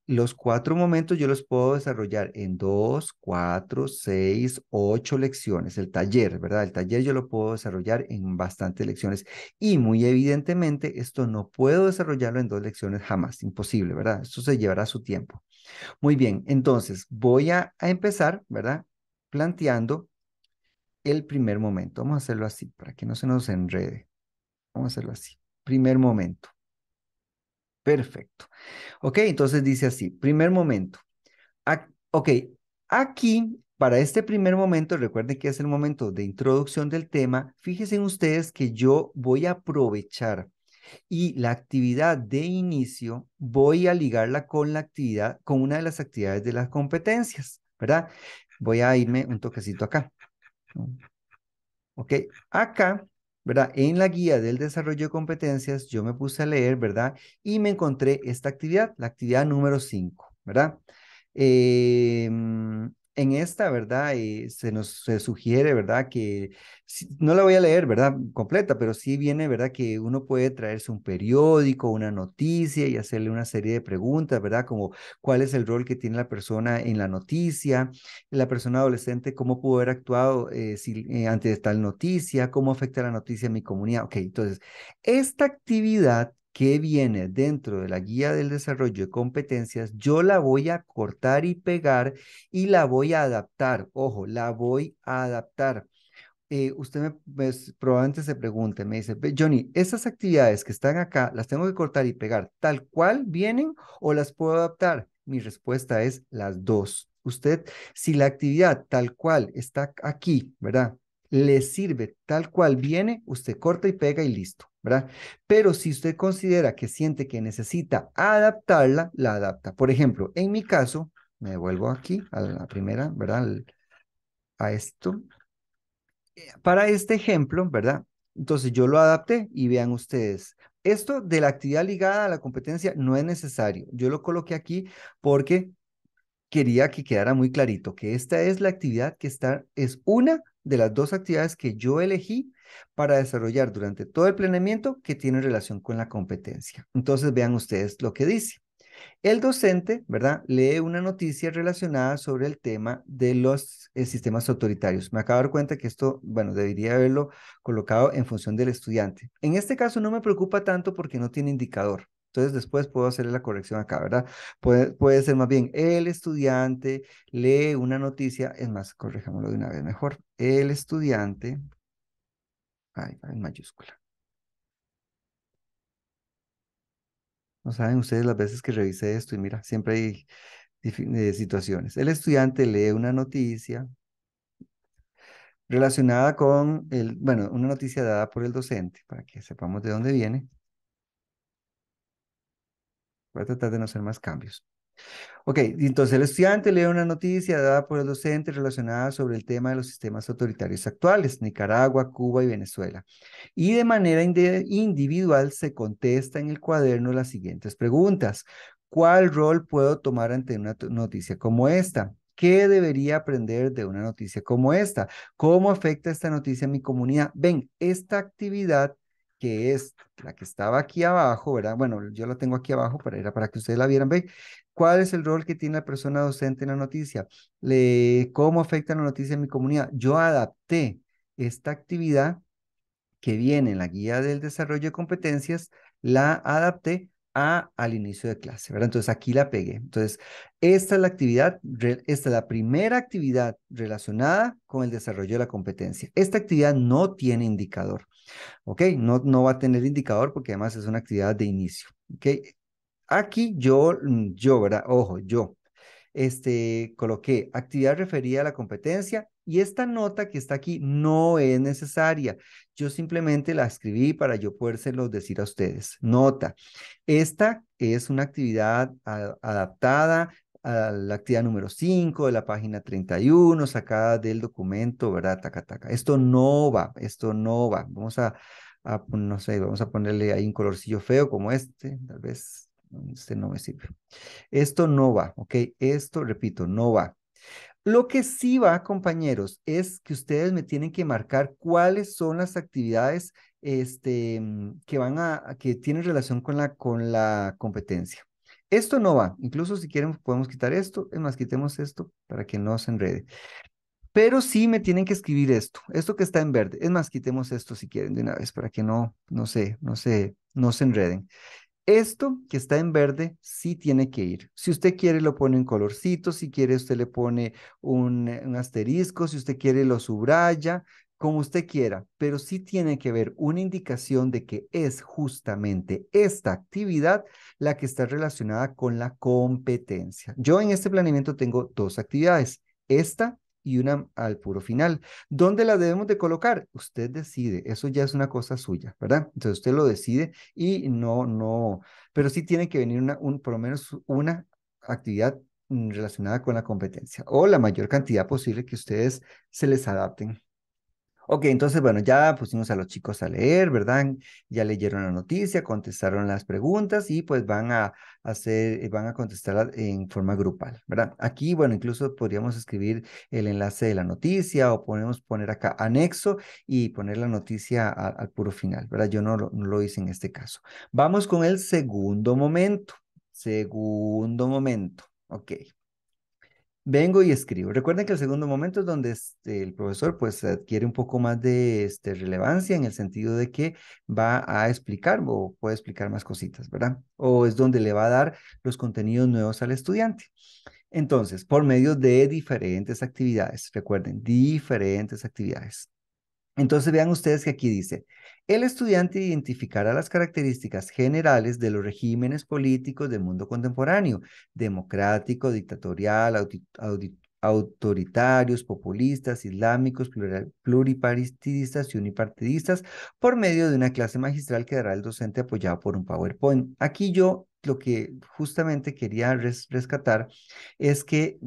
Los cuatro momentos yo los puedo desarrollar en dos, cuatro, seis, ocho lecciones. El taller, ¿verdad? El taller yo lo puedo desarrollar en bastantes lecciones. Y muy evidentemente, esto no puedo desarrollarlo en dos lecciones jamás. Imposible, ¿verdad? Esto se llevará su tiempo. Muy bien, entonces voy a, a empezar, ¿verdad? planteando el primer momento. Vamos a hacerlo así para que no se nos enrede. Vamos a hacerlo así. Primer momento. Perfecto. Ok, entonces dice así, primer momento. ok, aquí para este primer momento, recuerden que es el momento de introducción del tema, fíjense ustedes que yo voy a aprovechar y la actividad de inicio voy a ligarla con la actividad, con una de las actividades de las competencias, ¿verdad? voy a irme un toquecito acá. Ok, acá, ¿verdad? En la guía del desarrollo de competencias, yo me puse a leer, ¿verdad? Y me encontré esta actividad, la actividad número 5, ¿verdad? Eh, en esta, ¿verdad? Y eh, se nos sugiere, ¿verdad? Que no la voy a leer, ¿verdad? Completa, pero sí viene, ¿verdad? Que uno puede traerse un periódico, una noticia y hacerle una serie de preguntas, ¿verdad? Como cuál es el rol que tiene la persona en la noticia, la persona adolescente, cómo pudo haber actuado antes eh, de eh, ante tal noticia, cómo afecta la noticia a mi comunidad. Ok, entonces, esta actividad que viene dentro de la guía del desarrollo de competencias, yo la voy a cortar y pegar y la voy a adaptar. Ojo, la voy a adaptar. Eh, usted me, probablemente se pregunte, me dice, Johnny, ¿esas actividades que están acá las tengo que cortar y pegar tal cual vienen o las puedo adaptar? Mi respuesta es las dos. Usted, si la actividad tal cual está aquí, ¿verdad? Le sirve tal cual viene, usted corta y pega y listo. Pero si usted considera que siente que necesita adaptarla, la adapta. Por ejemplo, en mi caso, me vuelvo aquí a la primera, ¿verdad? A esto. Para este ejemplo, ¿verdad? Entonces yo lo adapté y vean ustedes, esto de la actividad ligada a la competencia no es necesario. Yo lo coloqué aquí porque quería que quedara muy clarito que esta es la actividad que está, es una de las dos actividades que yo elegí para desarrollar durante todo el planeamiento que tiene relación con la competencia. Entonces vean ustedes lo que dice. El docente, ¿verdad? Lee una noticia relacionada sobre el tema de los eh, sistemas autoritarios. Me acabo de dar cuenta que esto, bueno, debería haberlo colocado en función del estudiante. En este caso no me preocupa tanto porque no tiene indicador. Entonces después puedo hacerle la corrección acá, ¿verdad? Puede, puede ser más bien el estudiante lee una noticia, es más, corrijámoslo de una vez mejor. El estudiante Ahí va, en mayúscula. No saben ustedes las veces que revisé esto y mira, siempre hay eh, situaciones. El estudiante lee una noticia relacionada con, el, bueno, una noticia dada por el docente, para que sepamos de dónde viene. Voy a tratar de no hacer más cambios. Ok, entonces el estudiante lee una noticia dada por el docente relacionada sobre el tema de los sistemas autoritarios actuales, Nicaragua, Cuba y Venezuela. Y de manera individual se contesta en el cuaderno las siguientes preguntas. ¿Cuál rol puedo tomar ante una noticia como esta? ¿Qué debería aprender de una noticia como esta? ¿Cómo afecta esta noticia a mi comunidad? Ven, esta actividad que es la que estaba aquí abajo, ¿verdad? Bueno, yo la tengo aquí abajo, para para que ustedes la vieran, ¿ve? ¿Cuál es el rol que tiene la persona docente en la noticia? Le, ¿Cómo afecta la noticia en mi comunidad? Yo adapté esta actividad que viene en la guía del desarrollo de competencias, la adapté a, al inicio de clase, ¿verdad? Entonces aquí la pegué. Entonces, esta es la actividad, esta es la primera actividad relacionada con el desarrollo de la competencia. Esta actividad no tiene indicador, ¿ok? No, no va a tener indicador porque además es una actividad de inicio, ¿ok? Aquí yo, mm, yo, ¿verdad? Ojo, yo, este, coloqué actividad referida a la competencia y esta nota que está aquí no es necesaria. Yo simplemente la escribí para yo podérselo decir a ustedes. Nota, esta es una actividad adaptada a la actividad número 5 de la página 31, sacada del documento, ¿verdad? Taca, taca. Esto no va, esto no va. Vamos a, no sé, vamos a ponerle ahí un colorcillo feo como este, tal vez este no me sirve. Esto no va, ¿ok? Esto, repito, no va. Lo que sí va, compañeros, es que ustedes me tienen que marcar cuáles son las actividades este, mm, que van a, que tienen relación con la, con la competencia. Esto no va. Incluso si quieren podemos quitar esto. Es más, quitemos esto para que no se enrede. Pero sí me tienen que escribir esto. Esto que está en verde. Es más, quitemos esto si quieren de una vez para que no, no sé, no sé, no se enreden. Esto que está en verde sí tiene que ir. Si usted quiere lo pone en colorcito, si quiere usted le pone un, asterisco, si usted quiere lo subraya, como usted quiera, pero sí tiene que ver una indicación de que es justamente esta actividad la que está relacionada con la competencia. Yo en este planeamiento tengo dos actividades, esta y una al puro final. ¿Dónde la debemos de colocar? Usted decide, eso ya es una cosa suya, ¿verdad? Entonces usted lo decide y no, no, pero sí tiene que venir una, un, por lo menos una actividad mm, relacionada con la competencia o la mayor cantidad posible que ustedes se les adapten. Ok, entonces, bueno, ya pusimos a los chicos a leer, ¿verdad? Ya leyeron la noticia, contestaron las preguntas y pues van a hacer, eh, van a contestar en forma grupal, ¿verdad? Aquí, bueno, incluso podríamos escribir el enlace de la noticia o podemos poner acá anexo y poner la noticia al, puro final, ¿verdad? Yo no lo, no lo hice en este caso. Vamos con el segundo momento. Segundo momento. Ok vengo y escribo. Recuerden que el segundo momento es donde este, el profesor pues adquiere un poco más de este, relevancia en el sentido de que va a explicar o puede explicar más cositas, ¿verdad? O es donde le va a dar los contenidos nuevos al estudiante. Entonces, por medio de diferentes actividades, recuerden, diferentes actividades. Entonces vean ustedes que aquí dice, el estudiante identificará las características generales de los regímenes políticos del mundo contemporáneo, democrático, dictatorial, auditorio autoritarios, populistas, islámicos, pluripartidistas y unipartidistas por medio de una clase magistral que dará el docente apoyado por un PowerPoint. Aquí yo lo que justamente quería rescatar es que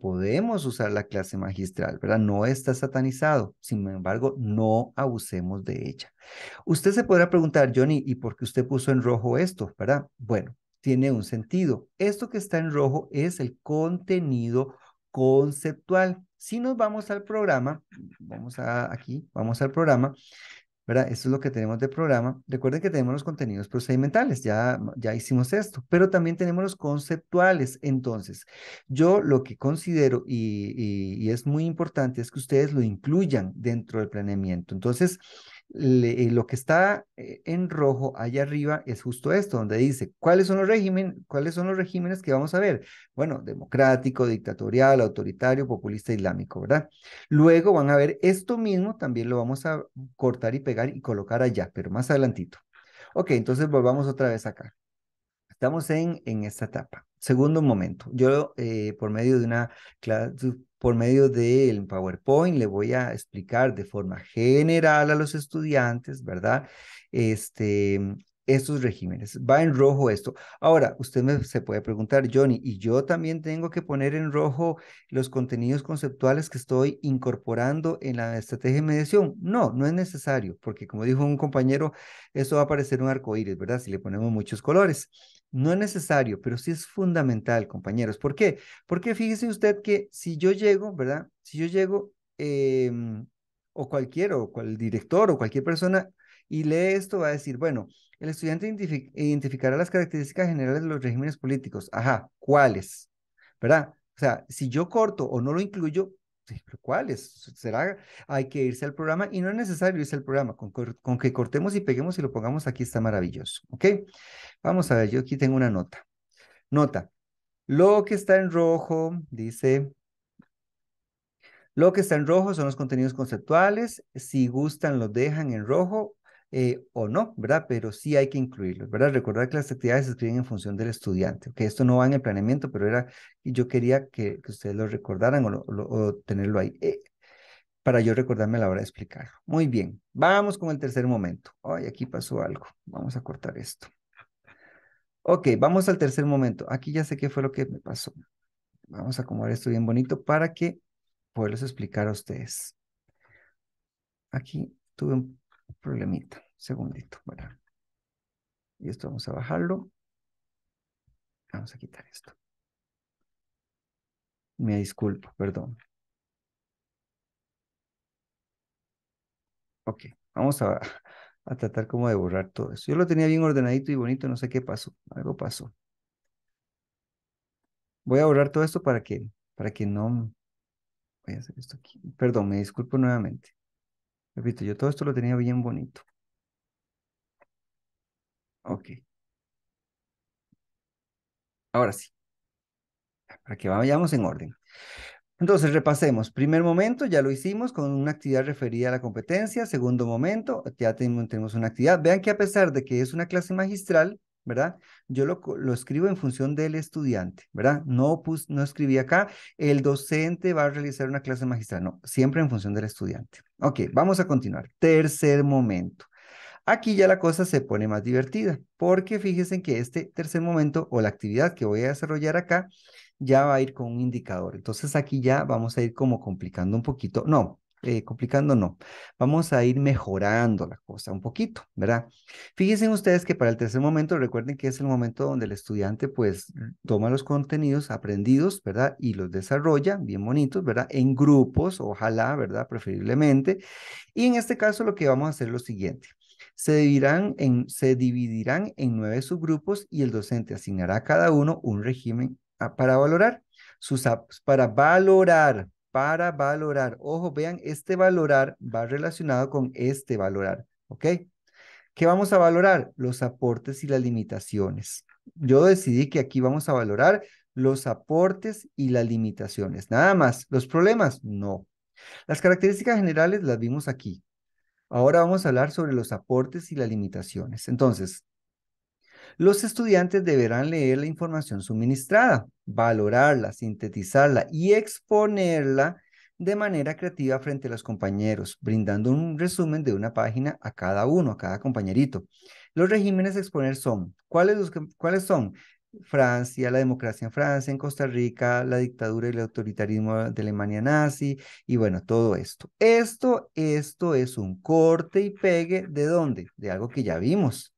podemos usar la clase magistral, ¿verdad? No está satanizado, sin embargo, no abusemos de ella. Usted se podrá preguntar, Johnny, ¿y por qué usted puso en rojo esto? ¿verdad? Bueno, tiene un sentido. Esto que está en rojo es el contenido conceptual. Si nos vamos al programa, vamos a aquí, vamos al programa, ¿verdad? Esto es lo que tenemos de programa. Recuerden que tenemos los contenidos procedimentales, ya, ya hicimos esto, pero también tenemos los conceptuales. Entonces, yo lo que considero y, y es muy importante es que ustedes lo incluyan dentro del planeamiento. Entonces, eh, lo que está eh, en rojo allá arriba es justo esto, donde dice cuáles son los regímenes, cuáles son los regímenes que vamos a ver. Bueno, democrático, dictatorial, autoritario, populista islámico, ¿verdad? Luego van a ver esto mismo, también lo vamos a cortar y pegar y colocar allá, pero más adelantito. Ok, entonces volvamos otra vez acá. Estamos en, en esta etapa. Segundo momento, yo eh, por medio de una clase, por medio del PowerPoint, le voy a explicar de forma general a los estudiantes, ¿verdad? Este, estos regímenes. Va en rojo esto. Ahora, usted me, se puede preguntar, Johnny, ¿y yo también tengo que poner en rojo los contenidos conceptuales que estoy incorporando en la estrategia de mediación? No, no es necesario, porque como dijo un compañero, eso va a parecer un arcoíris, ¿verdad? Si le ponemos muchos colores. No es necesario, pero sí es fundamental, compañeros. ¿Por qué? Porque fíjese usted que si yo llego, ¿verdad? Si yo llego, em, o cualquier, o el director, o cualquier persona, y lee esto, va a decir, bueno, el estudiante identificará las características generales de los regímenes políticos. Ajá, ¿cuáles? ¿Verdad? O sea, si yo corto o no lo incluyo, ¿cuáles? Será, hay que irse al programa y no es necesario irse al programa. Con, que cortemos y peguemos y lo pongamos aquí está maravilloso. ¿Ok? Vamos a ver, yo aquí tengo una nota. Nota. Lo que está en rojo, dice, lo que está en rojo son los contenidos conceptuales. Si gustan, lo dejan en rojo eh, o no, ¿verdad? Pero sí hay que incluirlo, ¿verdad? Recordar que las actividades se escriben en función del estudiante, que esto no va en el planeamiento, pero era, y yo quería que, ustedes lo recordaran o, tenerlo ahí, eh, para yo recordarme a la hora de explicarlo. Muy bien, vamos con el tercer momento. Ay, aquí pasó algo, vamos a cortar esto. Ok, vamos al tercer momento. Aquí ya sé qué fue lo que me pasó. Vamos a acomodar esto bien bonito para que poderles explicar a ustedes. Aquí tuve un problemita. Segundito. Y esto vamos a bajarlo. Vamos a quitar esto. Me disculpo, perdón. Ok, vamos a, tratar como de borrar todo eso. Yo lo tenía bien ordenadito y bonito, no sé qué pasó. Algo pasó. Voy a borrar todo esto para que, para que no... Voy a hacer esto aquí. Perdón, me disculpo nuevamente. Repito, yo todo esto lo tenía bien bonito. Ok. Ahora sí. Para que vayamos en orden. Entonces, repasemos. Primer momento, ya lo hicimos con una actividad referida a la competencia. Segundo momento, ya tenemos una actividad. Vean que a pesar de que es una clase magistral, ¿verdad? Yo lo, escribo en función del estudiante, ¿verdad? No, no escribí acá, el docente va a realizar una clase magistral, no, siempre en función del estudiante. Ok, vamos a continuar. Tercer momento. Aquí ya la cosa se pone más divertida, porque fíjense que este tercer momento o la actividad que voy a desarrollar acá ya va a ir con un indicador. Entonces aquí ya vamos a ir como complicando un poquito. No, eh, complicando, no. Vamos a ir mejorando la cosa un poquito, ¿verdad? Fíjense ustedes que para el tercer momento, recuerden que es el momento donde el estudiante pues toma los contenidos aprendidos, ¿verdad? Y los desarrolla, bien bonitos, ¿verdad? En grupos, ojalá, ¿verdad? Preferiblemente. Y en este caso lo que vamos a hacer es lo siguiente. Se dividirán, en, se dividirán en nueve subgrupos y el docente asignará a cada uno un régimen ah, para valorar sus para valorar para valorar. Ojo, vean, este valorar va relacionado con este valorar, ¿ok? ¿Qué vamos a valorar? Los aportes y las limitaciones. Yo decidí que aquí vamos a valorar los aportes y las limitaciones. Nada más. ¿Los problemas? No. Las características generales las vimos aquí. Ahora vamos a hablar sobre los aportes y las limitaciones. Entonces, los estudiantes deberán leer la información suministrada, valorarla, sintetizarla y exponerla de manera creativa frente a los compañeros, brindando un resumen de una página a cada uno, a cada compañerito. Los regímenes a exponer son, ¿cuáles, son? Francia, la democracia en Francia, en Costa Rica, la dictadura y el autoritarismo de Alemania nazi, y bueno, todo esto. Esto, esto es un corte y pegue de dónde? De algo que ya vimos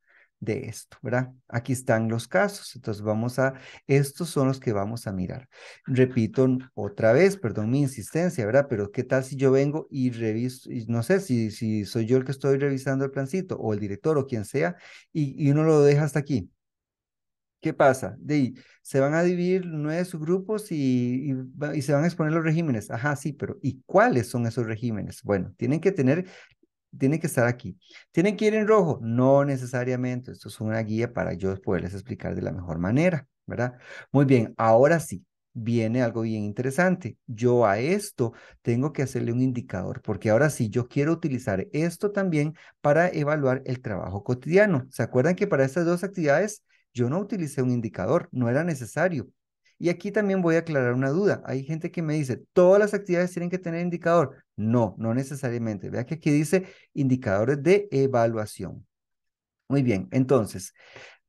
de esto, ¿verdad? Aquí están los casos, entonces vamos a, estos son los que vamos a mirar. Repito otra vez, perdón mi insistencia, ¿verdad? Pero ¿qué tal si yo vengo y reviso, no sé si, si soy yo el que estoy revisando el plancito o el director o quien sea, y, uno lo deja hasta aquí? ¿Qué pasa? De ahí, se van a dividir nueve subgrupos y se van a exponer los regímenes. Ajá, sí, pero ¿y cuáles son esos regímenes? Bueno, tienen que tener tiene que estar aquí. ¿Tienen que ir en rojo? No necesariamente. Esto es una guía para yo poderles explicar de la mejor manera, ¿verdad? Muy bien, ahora sí, viene algo bien interesante. Yo a esto tengo que hacerle un indicador, porque ahora sí yo quiero utilizar esto también para evaluar el trabajo cotidiano. ¿Se acuerdan que para estas dos actividades yo no utilicé un indicador? No era necesario. Y aquí también voy a aclarar una duda. Hay gente que me dice, todas las actividades tienen que tener indicador. No, no necesariamente. Vea que aquí dice indicadores de evaluación. Muy bien, entonces,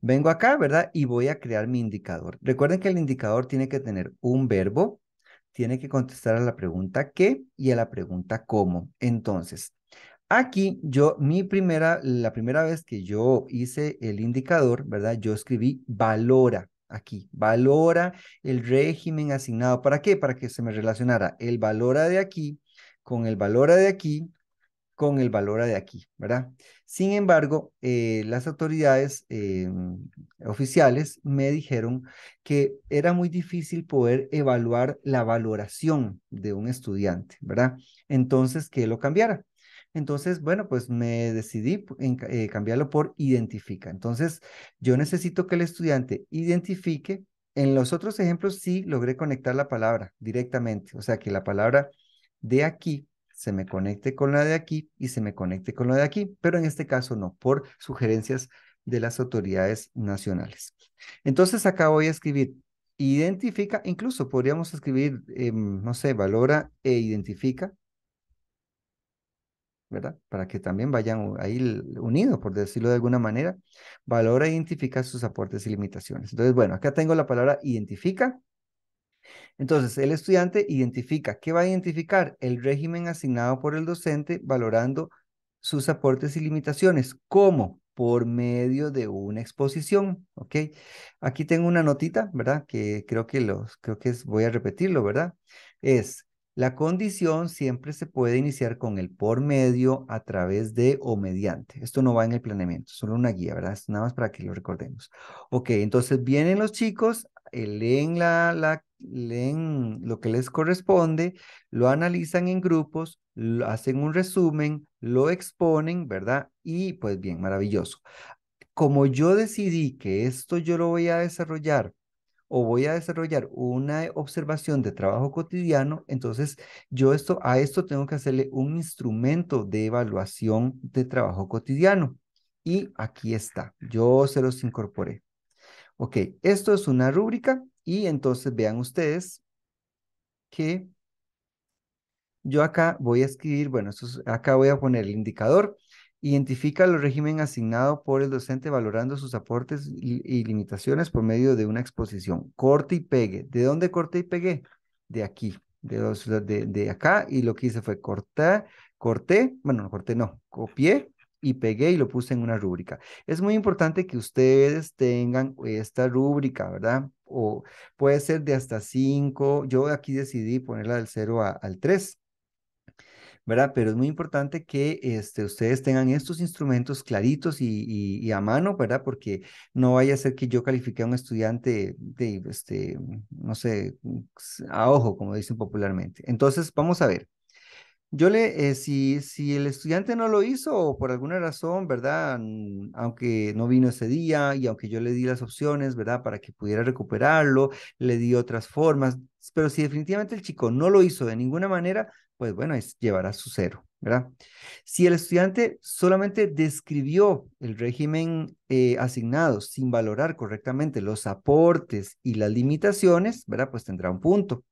vengo acá, ¿verdad? Y voy a crear mi indicador. Recuerden que el indicador tiene que tener un verbo, tiene que contestar a la pregunta qué y a la pregunta cómo. Entonces, aquí yo, mi primera, la primera vez que yo hice el indicador, ¿verdad? Yo escribí valora aquí. Valora el régimen asignado. ¿Para qué? Para que se me relacionara el valora de aquí con el valora de aquí con el valora de aquí, ¿verdad? Sin embargo, eh, las autoridades em, oficiales me dijeron que era muy difícil poder evaluar la valoración de un estudiante, ¿verdad? Entonces, que lo cambiara. Entonces, bueno, pues me decidí eh, cambiarlo por identifica. Entonces, yo necesito que el estudiante identifique. En los otros ejemplos sí logré conectar la palabra directamente, o sea, que la palabra de aquí se me conecte con la de aquí y se me conecte con la de aquí, pero en este caso no, por sugerencias de las autoridades nacionales. Entonces acá voy a escribir identifica, incluso podríamos escribir, em, no sé, valora e identifica, ¿verdad? Para que también vayan ahí unidos, por decirlo de alguna manera. Valora e identifica sus aportes y limitaciones. Entonces, bueno, acá tengo la palabra identifica. Entonces, el estudiante identifica. ¿Qué va a identificar? El régimen asignado por el docente valorando sus aportes y limitaciones. ¿Cómo? Por medio de una exposición, ¿ok? Aquí tengo una notita, ¿verdad? Que creo que los, creo que voy a repetirlo, ¿verdad? Es la condición siempre se puede iniciar con el por medio, a través de o mediante. Esto no va en el planeamiento, solo una guía, ¿verdad? Es nada más para que lo recordemos. Ok, entonces vienen los chicos, eh, leen, la, la, lo que les corresponde, lo analizan en grupos, hacen un resumen, lo exponen, ¿verdad? Y pues bien, maravilloso. Como yo decidí que esto yo lo voy a desarrollar o voy a desarrollar una observación de trabajo cotidiano, entonces yo esto, a esto tengo que hacerle un instrumento de evaluación de trabajo cotidiano. Y aquí está, yo se los incorporé. Ok, esto es una rúbrica y entonces vean ustedes que yo acá voy a escribir, bueno, acá voy a poner el indicador, Identifica el régimen asignado por el docente valorando sus aportes y, limitaciones por medio de una exposición. Corte y pegue. ¿De dónde corté y pegué? De aquí, de, de, acá. Y lo que hice fue cortar, corté, bueno, no corté, no, copié y pegué y lo puse en una rúbrica. Es muy importante que ustedes tengan esta rúbrica, ¿verdad? O puede ser de hasta cinco, Yo aquí decidí ponerla del 0 al 3 ¿verdad? Pero es muy importante que este, ustedes tengan estos instrumentos claritos y, a mano, ¿verdad? Porque no vaya a ser que yo califique a un estudiante de, este, no sé, a ojo, como dicen popularmente. Entonces, vamos a ver. Yo le, eh, si, si el estudiante no lo hizo por alguna razón, ¿verdad? Aunque no vino ese día y aunque yo le di las opciones, ¿verdad? Para que pudiera recuperarlo, le di otras formas, pero si definitivamente el chico no lo hizo de ninguna manera, pues bueno, es, llevará su cero, ¿verdad? Si el estudiante solamente describió el régimen eh, asignado sin valorar correctamente los aportes y las limitaciones, ¿verdad? Pues tendrá un punto.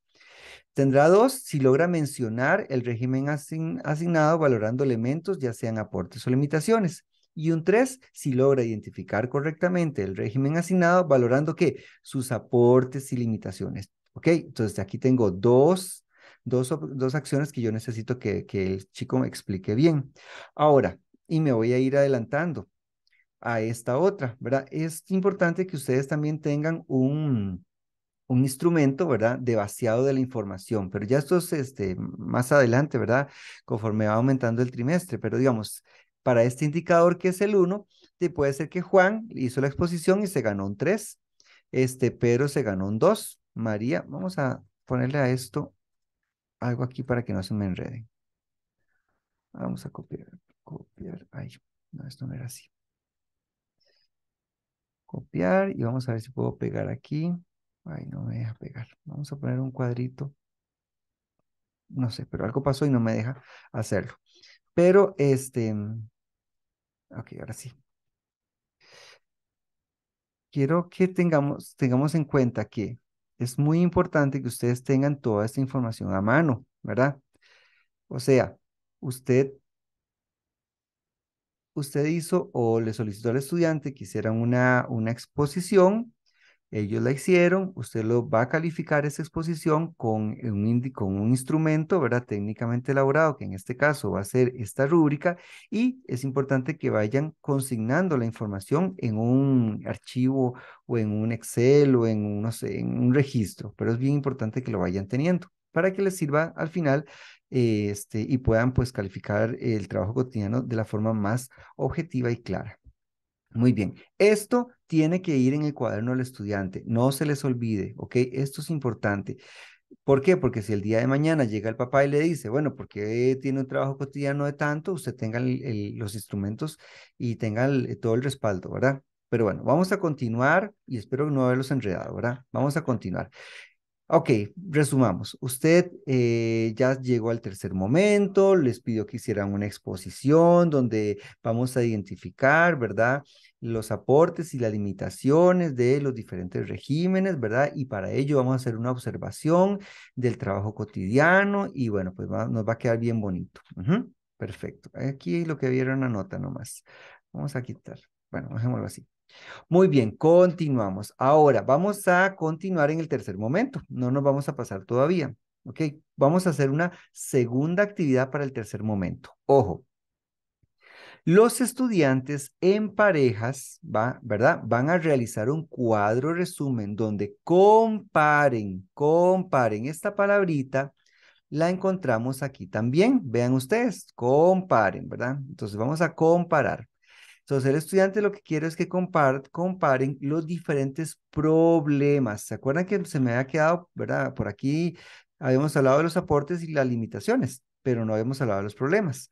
Tendrá dos si logra mencionar el régimen asignado valorando elementos, ya sean aportes o limitaciones. Y un tres si logra identificar correctamente el régimen asignado valorando que sus aportes y limitaciones. ¿Ok? Entonces aquí tengo dos dos, dos acciones que yo necesito que, el chico me explique bien. Ahora, y me voy a ir adelantando a esta otra, ¿verdad? Es importante que ustedes también tengan un, un instrumento, ¿verdad? De vaciado de la información, pero ya esto es este, más adelante, ¿verdad? Conforme va aumentando el trimestre, pero digamos, para este indicador que es el 1, puede ser que Juan hizo la exposición y se ganó un 3, este pero se ganó un 2, María, vamos a ponerle a esto algo aquí para que no se me enrede. Vamos a copiar, copiar. Ay, no, esto no era así. Copiar y vamos a ver si puedo pegar aquí. Ay, no me deja pegar. Vamos a poner un cuadrito. No sé, pero algo pasó y no me deja hacerlo. Pero este. Ok, ahora sí. Quiero que tengamos, tengamos en cuenta que es muy importante que ustedes tengan toda esta información a mano, ¿verdad? O sea, usted, usted hizo o le solicitó al estudiante que hiciera una, una exposición ellos la hicieron, usted lo va a calificar esa exposición con eh, un, con un instrumento, ¿verdad? Técnicamente elaborado, que en este caso va a ser esta rúbrica, y es importante que vayan consignando la información en un archivo o en un Excel o en, un, no sé, en un registro, pero es bien importante que lo vayan teniendo para que les sirva al final eh, este, y puedan pues calificar el trabajo cotidiano de la forma más objetiva y clara. Muy bien, esto tiene que ir en el cuaderno del estudiante, no se les olvide, ¿ok? Esto es importante. ¿Por qué? Porque si el día de mañana llega el papá y le dice, bueno, porque tiene un trabajo cotidiano de tanto, usted tenga los instrumentos y tenga eh, todo el respaldo, ¿verdad? Pero bueno, vamos a continuar y espero no haberlos enredado, ¿verdad? Vamos a continuar. Ok, resumamos. Usted eh, ya llegó al tercer momento, les pidió que hicieran una exposición donde vamos a identificar, ¿verdad? Los aportes y las limitaciones de los diferentes regímenes, ¿verdad? Y para ello vamos a hacer una observación del trabajo cotidiano y bueno, pues nos va a quedar bien bonito. perfecto. Aquí lo que vieron anota nomás. Vamos a quitar. Bueno, dejémoslo así. Muy bien, continuamos. Ahora vamos a continuar en el tercer momento. No nos vamos a pasar todavía. ¿Ok? Vamos a hacer una segunda actividad para el tercer momento. Ojo. Los estudiantes en parejas, ¿va? ¿verdad? Van a realizar un cuadro resumen donde comparen, comparen esta palabrita. La encontramos aquí también. Vean ustedes, comparen, ¿verdad? Entonces vamos a comparar. Entonces, el estudiante lo que quiero es que comparen los diferentes problemas. ¿Se acuerdan que se me había quedado, verdad? Por aquí habíamos hablado de los aportes y las limitaciones, pero no habíamos hablado de los problemas.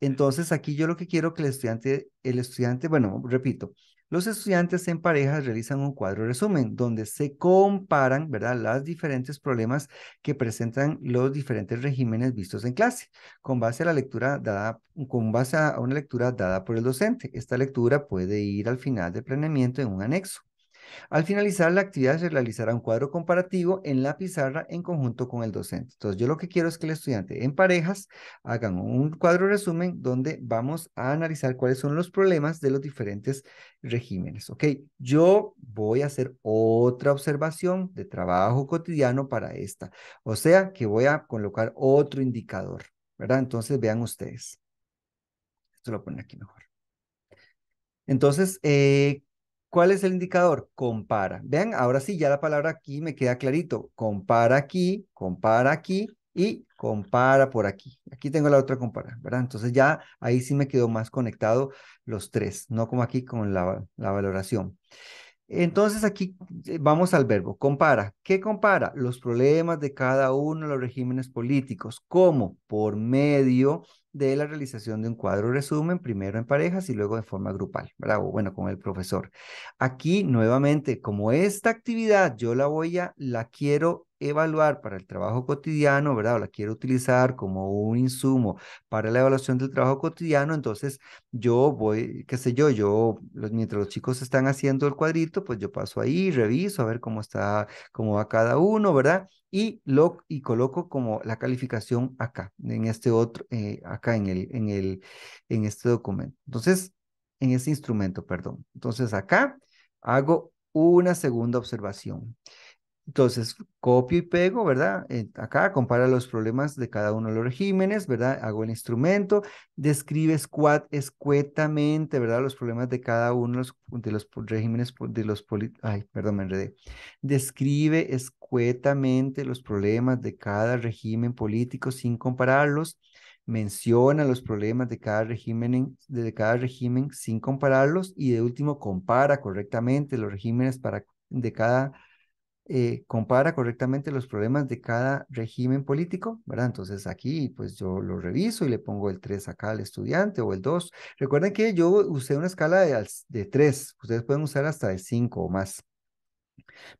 Entonces, aquí yo lo que quiero que el estudiante, el estudiante, bueno, repito, los estudiantes en parejas realizan un cuadro resumen donde se comparan, ¿verdad?, las diferentes problemas que presentan los diferentes regímenes vistos en clase, con base a la lectura dada, con base a una lectura dada por el docente. Esta lectura puede ir al final del planeamiento en un anexo. Al finalizar la actividad se realizará un cuadro comparativo en la pizarra en conjunto con el docente. Entonces yo lo que quiero es que el estudiante en parejas hagan un cuadro resumen donde vamos a analizar cuáles son los problemas de los diferentes regímenes. Ok, yo voy a hacer otra observación de trabajo cotidiano para esta. O sea que voy a colocar otro indicador, ¿verdad? Entonces vean ustedes. Esto lo pone aquí mejor. Entonces, eh, ¿Cuál es el indicador? Compara. Vean, ahora sí, ya la palabra aquí me queda clarito. Compara aquí, compara aquí y compara por aquí. Aquí tengo la otra compara, ¿verdad? Entonces ya ahí sí me quedó más conectado los tres, no como aquí con la, la valoración. Entonces aquí eh, vamos al verbo, compara. ¿Qué compara? Los problemas de cada uno de los regímenes políticos. ¿Cómo? Por medio de la realización de un cuadro resumen, primero en parejas y luego de forma grupal, Bravo, bueno, con el profesor. Aquí nuevamente, como esta actividad yo la voy a, la quiero evaluar para el trabajo cotidiano, ¿verdad? O la quiero utilizar como un insumo para la evaluación del trabajo cotidiano, entonces yo voy, qué sé yo, yo, mientras los chicos están haciendo el cuadrito, pues yo paso ahí, reviso a ver cómo está, cómo va cada uno, ¿verdad? Y, lo, y coloco como la calificación acá, en este otro, eh, acá en el, en el, en este documento. Entonces, en este instrumento, perdón. Entonces acá hago una segunda observación. Entonces, copio y pego, ¿verdad? acá compara los problemas de cada uno de los regímenes, ¿verdad? Hago el instrumento, describe escuetamente, ¿verdad? Los problemas de cada uno de los, regímenes de los... Ay, perdón, me enredé. Describe escuetamente los problemas de cada régimen político sin compararlos. Menciona los problemas de cada régimen, de cada régimen sin compararlos. Y de último, compara correctamente los regímenes para, de cada eh, compara correctamente los problemas de cada régimen político, ¿verdad? Entonces aquí pues yo lo reviso y le pongo el 3 acá al estudiante o el 2. Recuerden que yo usé una escala de, de 3, ustedes pueden usar hasta el 5 o más.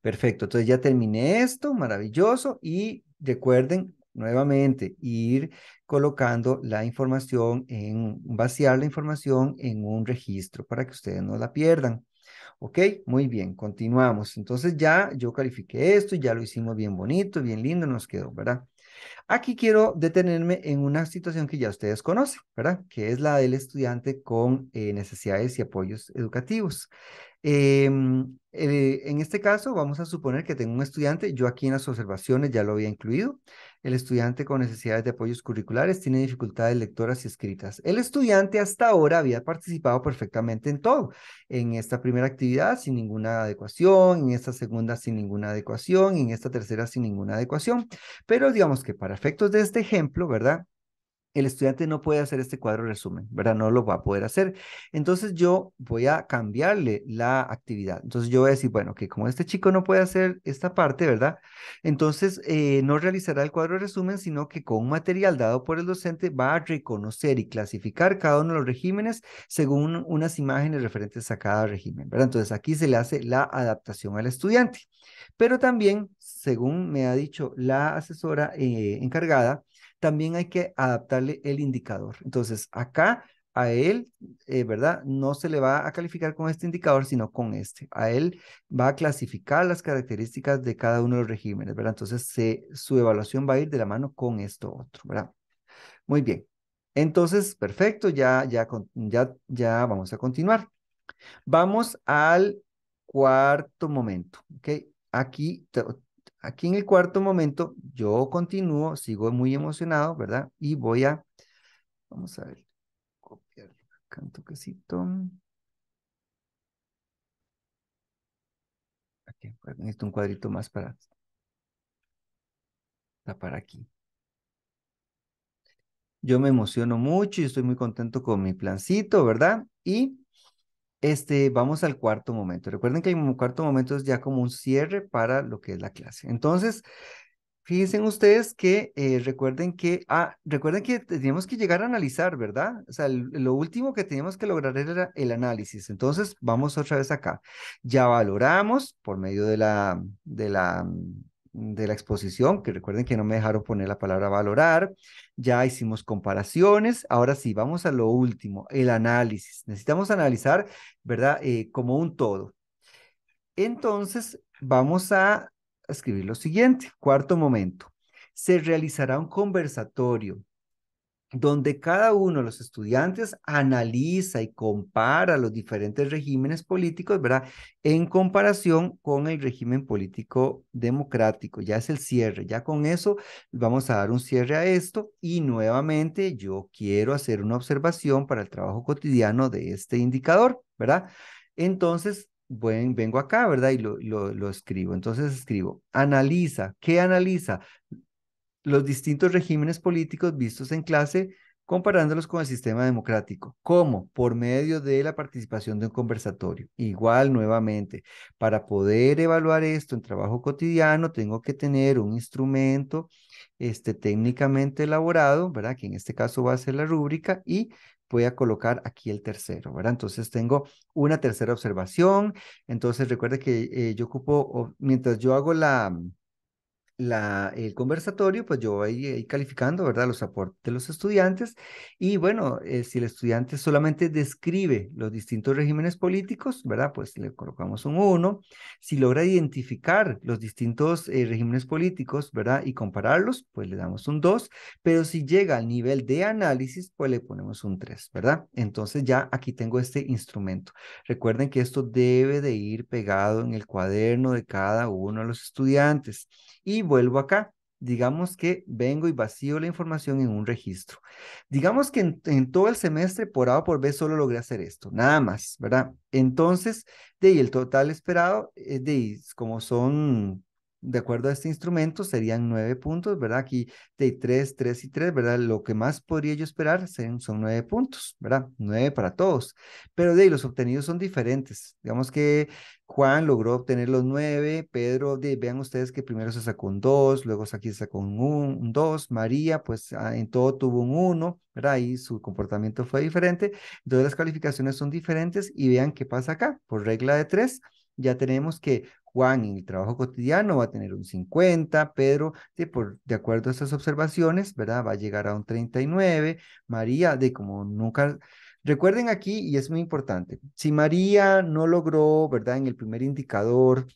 Perfecto, entonces ya terminé esto, maravilloso, y recuerden nuevamente ir colocando la información en, vaciar la información en un registro para que ustedes no la pierdan. Ok, muy bien, continuamos. Entonces ya yo califiqué esto, ya lo hicimos bien bonito, bien lindo, nos quedó, ¿verdad? Aquí quiero detenerme en una situación que ya ustedes conocen, ¿verdad? Que es la del estudiante con eh, necesidades y apoyos educativos. Em, eh, en este caso, vamos a suponer que tengo un estudiante, yo aquí en las observaciones ya lo había incluido, el estudiante con necesidades de apoyos curriculares tiene dificultades lectoras y escritas. El estudiante hasta ahora había participado perfectamente en todo. En esta primera actividad sin ninguna adecuación, en esta segunda sin ninguna adecuación, en esta tercera sin ninguna adecuación. Pero digamos que para efectos de este ejemplo, ¿verdad? el estudiante no puede hacer este cuadro resumen, ¿verdad? No lo va a poder hacer. Entonces yo voy a cambiarle la actividad. Entonces yo voy a decir, bueno, que como este chico no puede hacer esta parte, ¿verdad? Entonces eh, no realizará el cuadro resumen, sino que con un material dado por el docente va a reconocer y clasificar cada uno de los regímenes según unas imágenes referentes a cada régimen, ¿verdad? Entonces aquí se le hace la adaptación al estudiante. Pero también, según me ha dicho la asesora eh, encargada, también hay que adaptarle el indicador. Entonces, acá a él, eh, ¿verdad? No se le va a calificar con este indicador, sino con este. A él va a clasificar las características de cada uno de los regímenes, ¿verdad? Entonces, su evaluación va a ir de la mano con esto otro, ¿verdad? Muy bien. Entonces, perfecto, ya, ya, ya, ya vamos a continuar. Vamos al cuarto momento, ¿ok? Aquí Aquí en el cuarto momento, yo continúo, sigo muy emocionado, ¿verdad? Y voy a, vamos a ver, copiar acá un toquecito. Aquí, pues, necesito un cuadrito más para para aquí. Yo me emociono mucho y estoy muy contento con mi plancito, ¿verdad? Y este, vamos al cuarto momento. Recuerden que el cuarto momento es ya como un cierre para lo que es la clase. Entonces, fíjense ustedes que eh, recuerden que ah, recuerden que teníamos que llegar a analizar, ¿verdad? O sea, lo último que teníamos que lograr era el análisis. Entonces, vamos otra vez acá. Ya valoramos por medio de la de la de la exposición, que recuerden que no me dejaron poner la palabra valorar, ya hicimos comparaciones, ahora sí, vamos a lo último, el análisis. Necesitamos analizar, ¿verdad? Eh, como un todo. Entonces, vamos a escribir lo siguiente, cuarto momento. Se realizará un conversatorio donde cada uno de los estudiantes analiza y compara los diferentes regímenes políticos, ¿verdad? En comparación con el régimen político democrático. Ya es el cierre, ya con eso vamos a dar un cierre a esto y nuevamente yo quiero hacer una observación para el trabajo cotidiano de este indicador, ¿verdad? Entonces, vengo acá, ¿verdad? Y lo, lo escribo. Entonces escribo, analiza, ¿qué analiza? los distintos regímenes políticos vistos en clase comparándolos con el sistema democrático. ¿Cómo? Por medio de la participación de un conversatorio. Igual, nuevamente, para poder evaluar esto en trabajo cotidiano, tengo que tener un instrumento este, técnicamente elaborado, ¿verdad? Que en este caso va a ser la rúbrica y voy a colocar aquí el tercero, ¿verdad? Entonces tengo una tercera observación. Entonces recuerde que eh, yo ocupo, mientras yo hago la, el conversatorio, pues yo voy, calificando, ¿verdad?, los aportes de los estudiantes. Y bueno, eh, si el estudiante solamente describe los distintos regímenes políticos, ¿verdad?, pues le colocamos un 1. Si logra identificar los distintos eh, regímenes políticos, ¿verdad?, y compararlos, pues le damos un 2. Pero si llega al nivel de análisis, pues le ponemos un 3, ¿verdad? Entonces ya aquí tengo este instrumento. Recuerden que esto debe de ir pegado en el cuaderno de cada uno de los estudiantes. Y vuelvo acá. Digamos que vengo y vacío la información en un registro. Digamos que en, todo el semestre, por A o por B, solo logré hacer esto, nada más, ¿verdad? Entonces, de ahí el total esperado, eh, de ahí, como son de acuerdo a este instrumento, serían nueve puntos, ¿verdad? Aquí de tres, tres y tres, ¿verdad? Lo que más podría yo esperar son nueve puntos, ¿verdad? Nueve para todos. Pero de los obtenidos son diferentes. Digamos que Juan logró obtener los nueve, Pedro, vean ustedes que primero se sacó un dos, luego aquí se sacó un, dos, María, pues ah, en todo tuvo un uno, ¿verdad? y su comportamiento fue diferente. Entonces las calificaciones son diferentes y vean qué pasa acá. Por regla de tres, ya tenemos que Juan en el trabajo cotidiano va a tener un 50, Pedro, de, por, de acuerdo a estas observaciones, ¿verdad? Va a llegar a un 39, María, de como nunca... Recuerden aquí, y es muy importante, si María no logró, ¿verdad? En el primer indicador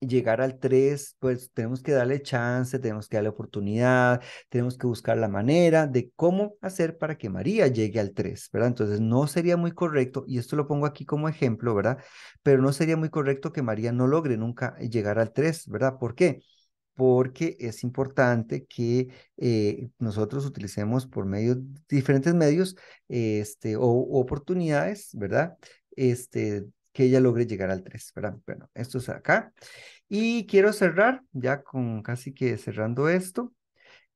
llegar al 3, pues tenemos que darle chance, tenemos que darle oportunidad, tenemos que buscar la manera de cómo hacer para que María llegue al 3, ¿verdad? Entonces no sería muy correcto, y esto lo pongo aquí como ejemplo, ¿verdad? Pero no sería muy correcto que María no logre nunca eh, llegar al 3, ¿verdad? ¿Por qué? porque es importante que eh, nosotros utilicemos por medio, diferentes medios este, o oportunidades, ¿verdad? Este, que ella logre llegar al 3, Bueno, esto es acá. Y quiero cerrar, ya con casi que cerrando esto,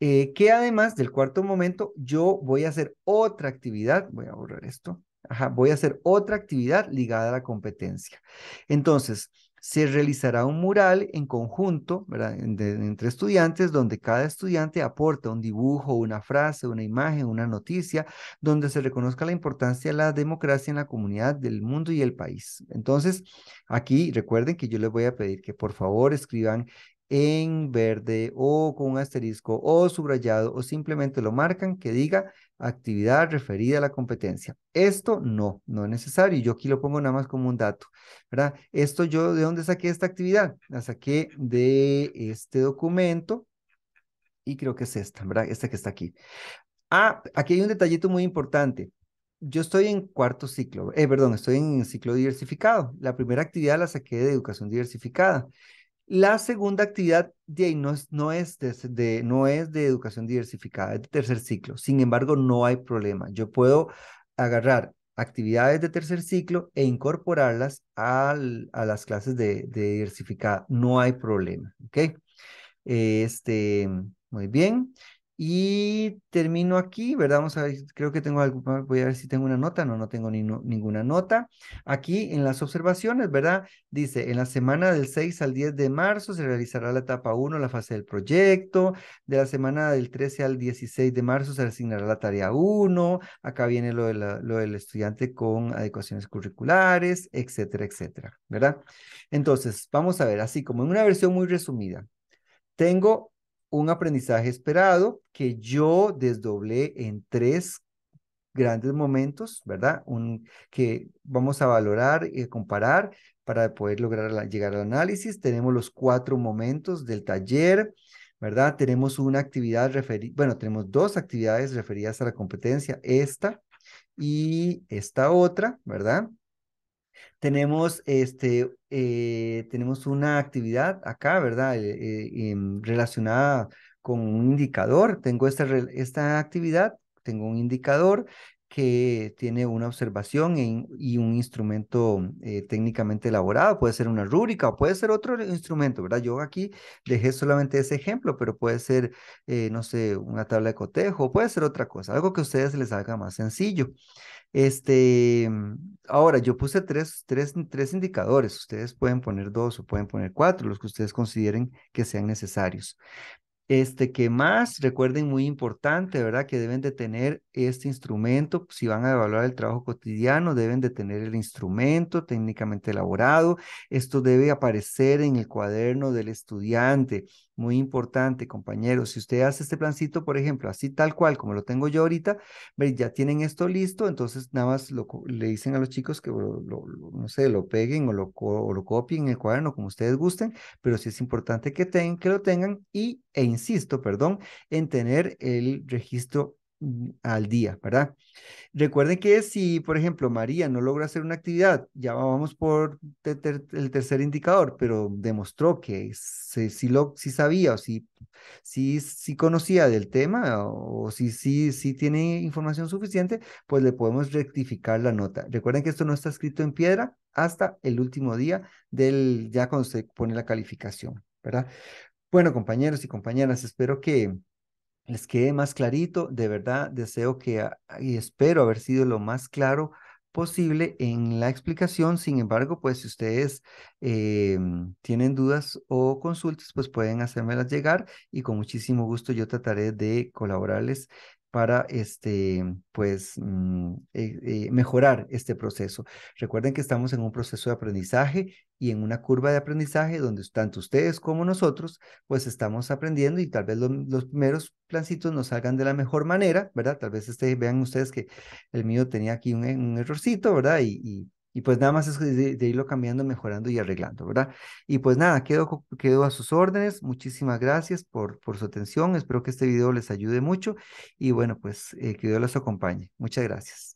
eh, que además del cuarto momento, yo voy a hacer otra actividad, voy a borrar esto, Ajá, voy a hacer otra actividad ligada a la competencia. Entonces, se realizará un mural en conjunto ¿verdad? entre estudiantes donde cada estudiante aporta un dibujo, una frase, una imagen, una noticia, donde se reconozca la importancia de la democracia en la comunidad del mundo y el país. Entonces, aquí recuerden que yo les voy a pedir que por favor escriban en verde o con un asterisco o subrayado o simplemente lo marcan que diga actividad referida a la competencia. Esto no, no es necesario. Yo aquí lo pongo nada más como un dato, ¿verdad? Esto yo, ¿de dónde saqué esta actividad? La saqué de este documento y creo que es esta, ¿verdad? Esta que está aquí. Ah, aquí hay un detallito muy importante. Yo estoy en cuarto ciclo, eh, perdón, estoy en ciclo diversificado. La primera actividad la saqué de educación diversificada. La segunda actividad de no es, no, es de, no es de educación diversificada, es de tercer ciclo. Sin embargo, no hay problema. Yo puedo agarrar actividades de tercer ciclo e incorporarlas a las clases de, diversificada. No hay problema, ¿ok? Este, muy bien. Y termino aquí, ¿verdad? Vamos a ver, creo que tengo algo, voy a ver si tengo una nota, no, no tengo ninguna nota. Aquí en las observaciones, ¿verdad? Dice, en la semana del 6 al 10 de marzo se realizará la etapa 1, la fase del proyecto, de la semana del 13 al 16 de marzo se asignará la tarea 1, acá viene lo, lo del estudiante con adecuaciones curriculares, etcétera, etcétera, ¿verdad? Entonces, vamos a ver, así como en una versión muy resumida, tengo un aprendizaje esperado que yo desdoblé en tres grandes momentos, ¿verdad? Un, que vamos a valorar y comparar para poder lograr llegar al análisis. Tenemos los cuatro momentos del taller, ¿verdad? Tenemos una actividad referida, bueno, tenemos dos actividades referidas a la competencia, esta y esta otra, ¿verdad? Tenemos, este, eh, tenemos una actividad acá, ¿verdad? Eh, eh, em, relacionada con un indicador. Tengo esta, esta actividad, tengo un indicador que tiene una observación y un instrumento técnicamente elaborado, puede ser una rúbrica o puede ser otro instrumento, ¿verdad? Yo aquí dejé solamente ese ejemplo, pero puede ser, no sé, una tabla de cotejo, puede ser otra cosa, algo que a ustedes les haga más sencillo. Este, ahora, yo puse tres, indicadores. Ustedes pueden poner dos o pueden poner cuatro, los que ustedes consideren que sean necesarios. Este, que más? Recuerden, muy importante, ¿verdad? Que deben de tener este instrumento. Si van a evaluar el trabajo cotidiano, deben de tener el instrumento técnicamente elaborado. Esto debe aparecer en el cuaderno del estudiante. Muy importante, compañeros. Si usted hace este plancito, por ejemplo, así tal cual como lo tengo yo ahorita, ya tienen esto listo, entonces nada más le dicen a los chicos que lo, no sé, lo peguen o lo, copien en el cuaderno como ustedes gusten, pero sí es importante que, que lo tengan y, e insisto, perdón, en tener el registro Mm, al día, ¿verdad? Recuerden que si, por ejemplo, María no logra hacer una actividad, ya vamos por el tercer indicador, pero demostró que si, lo, sabía o si, si, conocía del tema o, si, si tiene información suficiente, pues le podemos rectificar la nota. Recuerden que esto no está escrito en piedra hasta el último día del ya cuando se pone la calificación, ¿verdad? Bueno, compañeros y compañeras, espero que les quede más clarito. De verdad, deseo que y espero haber sido lo más claro posible en la explicación. Sin embargo, pues si ustedes eh, tienen dudas o consultas, pues pueden hacérmelas llegar y con muchísimo gusto yo trataré de colaborarles para este, pues, mm, eh, eh, mejorar este proceso. Recuerden que estamos en un proceso de aprendizaje y en una curva de aprendizaje donde tanto ustedes como nosotros, pues estamos aprendiendo y tal vez los primeros plancitos nos salgan de la mejor manera, ¿verdad? Tal vez este, vean ustedes que el mío tenía aquí un, errorcito, ¿verdad? Y, y y pues nada más es de, irlo cambiando, mejorando y arreglando, ¿verdad? Y pues nada, quedo, quedo a sus órdenes. Muchísimas gracias por, por su atención. Espero que este video les ayude mucho y bueno, pues eh, que Dios los acompañe. Muchas gracias.